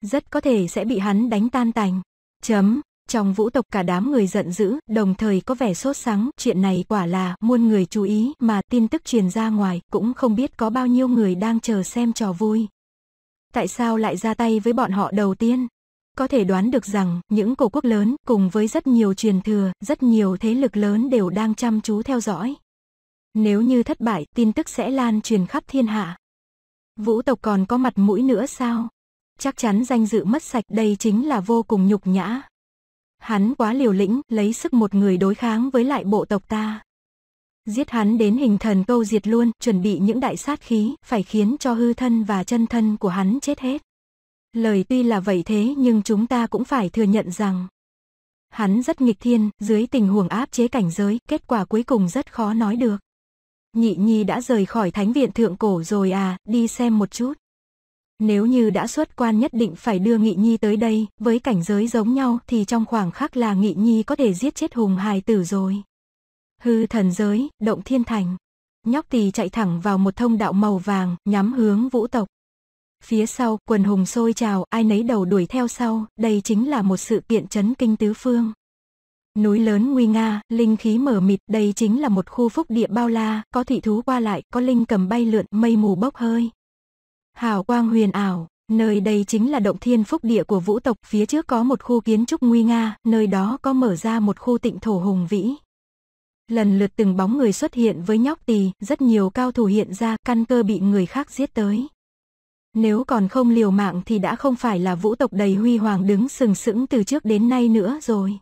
Rất có thể sẽ bị hắn đánh tan tành. Chấm. Trong vũ tộc cả đám người giận dữ, đồng thời có vẻ sốt sắng, chuyện này quả là muôn người chú ý mà tin tức truyền ra ngoài, cũng không biết có bao nhiêu người đang chờ xem trò vui. Tại sao lại ra tay với bọn họ đầu tiên? Có thể đoán được rằng, những cổ quốc lớn cùng với rất nhiều truyền thừa, rất nhiều thế lực lớn đều đang chăm chú theo dõi. Nếu như thất bại, tin tức sẽ lan truyền khắp thiên hạ. Vũ tộc còn có mặt mũi nữa sao? Chắc chắn danh dự mất sạch đây chính là vô cùng nhục nhã, Hắn quá liều lĩnh, lấy sức một người đối kháng với lại bộ tộc ta. Giết hắn đến hình thần câu diệt luôn, chuẩn bị những đại sát khí, phải khiến cho hư thân và chân thân của hắn chết hết. Lời tuy là vậy thế nhưng chúng ta cũng phải thừa nhận rằng Hắn rất nghịch thiên, dưới tình huống áp chế cảnh giới, kết quả cuối cùng rất khó nói được. Nhị Nhi đã rời khỏi thánh viện thượng cổ rồi à, đi xem một chút. Nếu như đã xuất quan nhất định phải đưa Nghị Nhi tới đây, với cảnh giới giống nhau thì trong khoảng khắc là Nghị Nhi có thể giết chết hùng hài tử rồi. Hư thần giới, động thiên thành. Nhóc tỳ chạy thẳng vào một thông đạo màu vàng, nhắm hướng vũ tộc. Phía sau, quần hùng sôi trào, ai nấy đầu đuổi theo sau, đây chính là một sự kiện chấn kinh tứ phương. Núi lớn nguy nga, linh khí mở mịt, đây chính là một khu phúc địa bao la, có thị thú qua lại, có linh cầm bay lượn, mây mù bốc hơi. Hào quang huyền ảo, nơi đây chính là động thiên phúc địa của vũ tộc, phía trước có một khu kiến trúc nguy nga, nơi đó có mở ra một khu tịnh thổ hùng vĩ. Lần lượt từng bóng người xuất hiện với nhóc tỳ, rất nhiều cao thủ hiện ra, căn cơ bị người khác giết tới. Nếu còn không liều mạng thì đã không phải là vũ tộc đầy huy hoàng đứng sừng sững từ trước đến nay nữa rồi.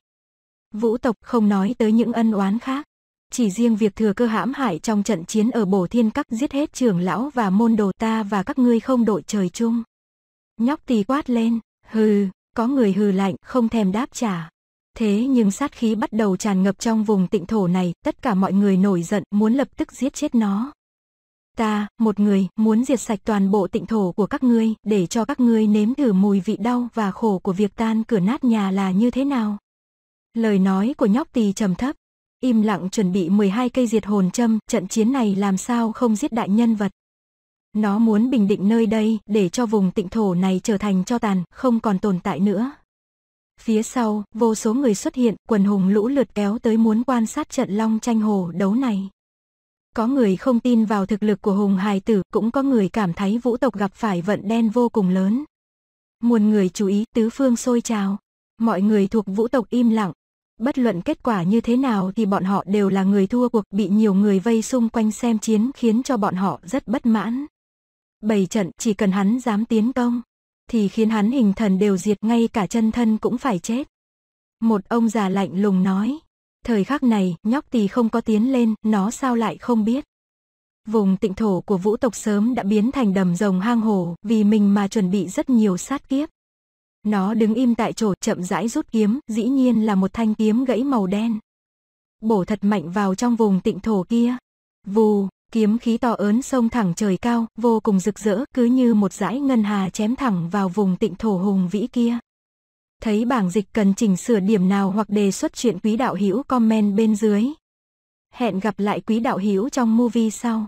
Vũ tộc không nói tới những ân oán khác. Chỉ riêng việc thừa cơ hãm hại trong trận chiến ở bổ thiên các giết hết trường lão và môn đồ ta và các ngươi không đội trời chung. Nhóc tì quát lên, hừ, có người hừ lạnh không thèm đáp trả. Thế nhưng sát khí bắt đầu tràn ngập trong vùng tịnh thổ này, tất cả mọi người nổi giận muốn lập tức giết chết nó. Ta, một người, muốn diệt sạch toàn bộ tịnh thổ của các ngươi, để cho các ngươi nếm thử mùi vị đau và khổ của việc tan cửa nát nhà là như thế nào. Lời nói của nhóc tì trầm thấp, im lặng chuẩn bị 12 cây diệt hồn châm, trận chiến này làm sao không giết đại nhân vật. Nó muốn bình định nơi đây, để cho vùng tịnh thổ này trở thành cho tàn, không còn tồn tại nữa. Phía sau, vô số người xuất hiện, quần hùng lũ lượt kéo tới muốn quan sát trận long tranh hồ đấu này. Có người không tin vào thực lực của hùng hài tử, cũng có người cảm thấy vũ tộc gặp phải vận đen vô cùng lớn. Muôn người chú ý, tứ phương sôi trào. Mọi người thuộc vũ tộc im lặng, Bất luận kết quả như thế nào thì bọn họ đều là người thua cuộc bị nhiều người vây xung quanh xem chiến khiến cho bọn họ rất bất mãn. bảy trận chỉ cần hắn dám tiến công, thì khiến hắn hình thần đều diệt ngay cả chân thân cũng phải chết. Một ông già lạnh lùng nói, thời khắc này nhóc tỳ không có tiến lên, nó sao lại không biết. Vùng tịnh thổ của vũ tộc sớm đã biến thành đầm rồng hang hổ vì mình mà chuẩn bị rất nhiều sát kiếp. Nó đứng im tại chỗ, chậm rãi rút kiếm, dĩ nhiên là một thanh kiếm gãy màu đen. Bổ thật mạnh vào trong vùng tịnh thổ kia. Vù, kiếm khí to ớn sông thẳng trời cao, vô cùng rực rỡ, cứ như một dải ngân hà chém thẳng vào vùng tịnh thổ hùng vĩ kia. Thấy bảng dịch cần chỉnh sửa điểm nào hoặc đề xuất chuyện quý đạo hữu comment bên dưới. Hẹn gặp lại quý đạo hữu trong movie sau.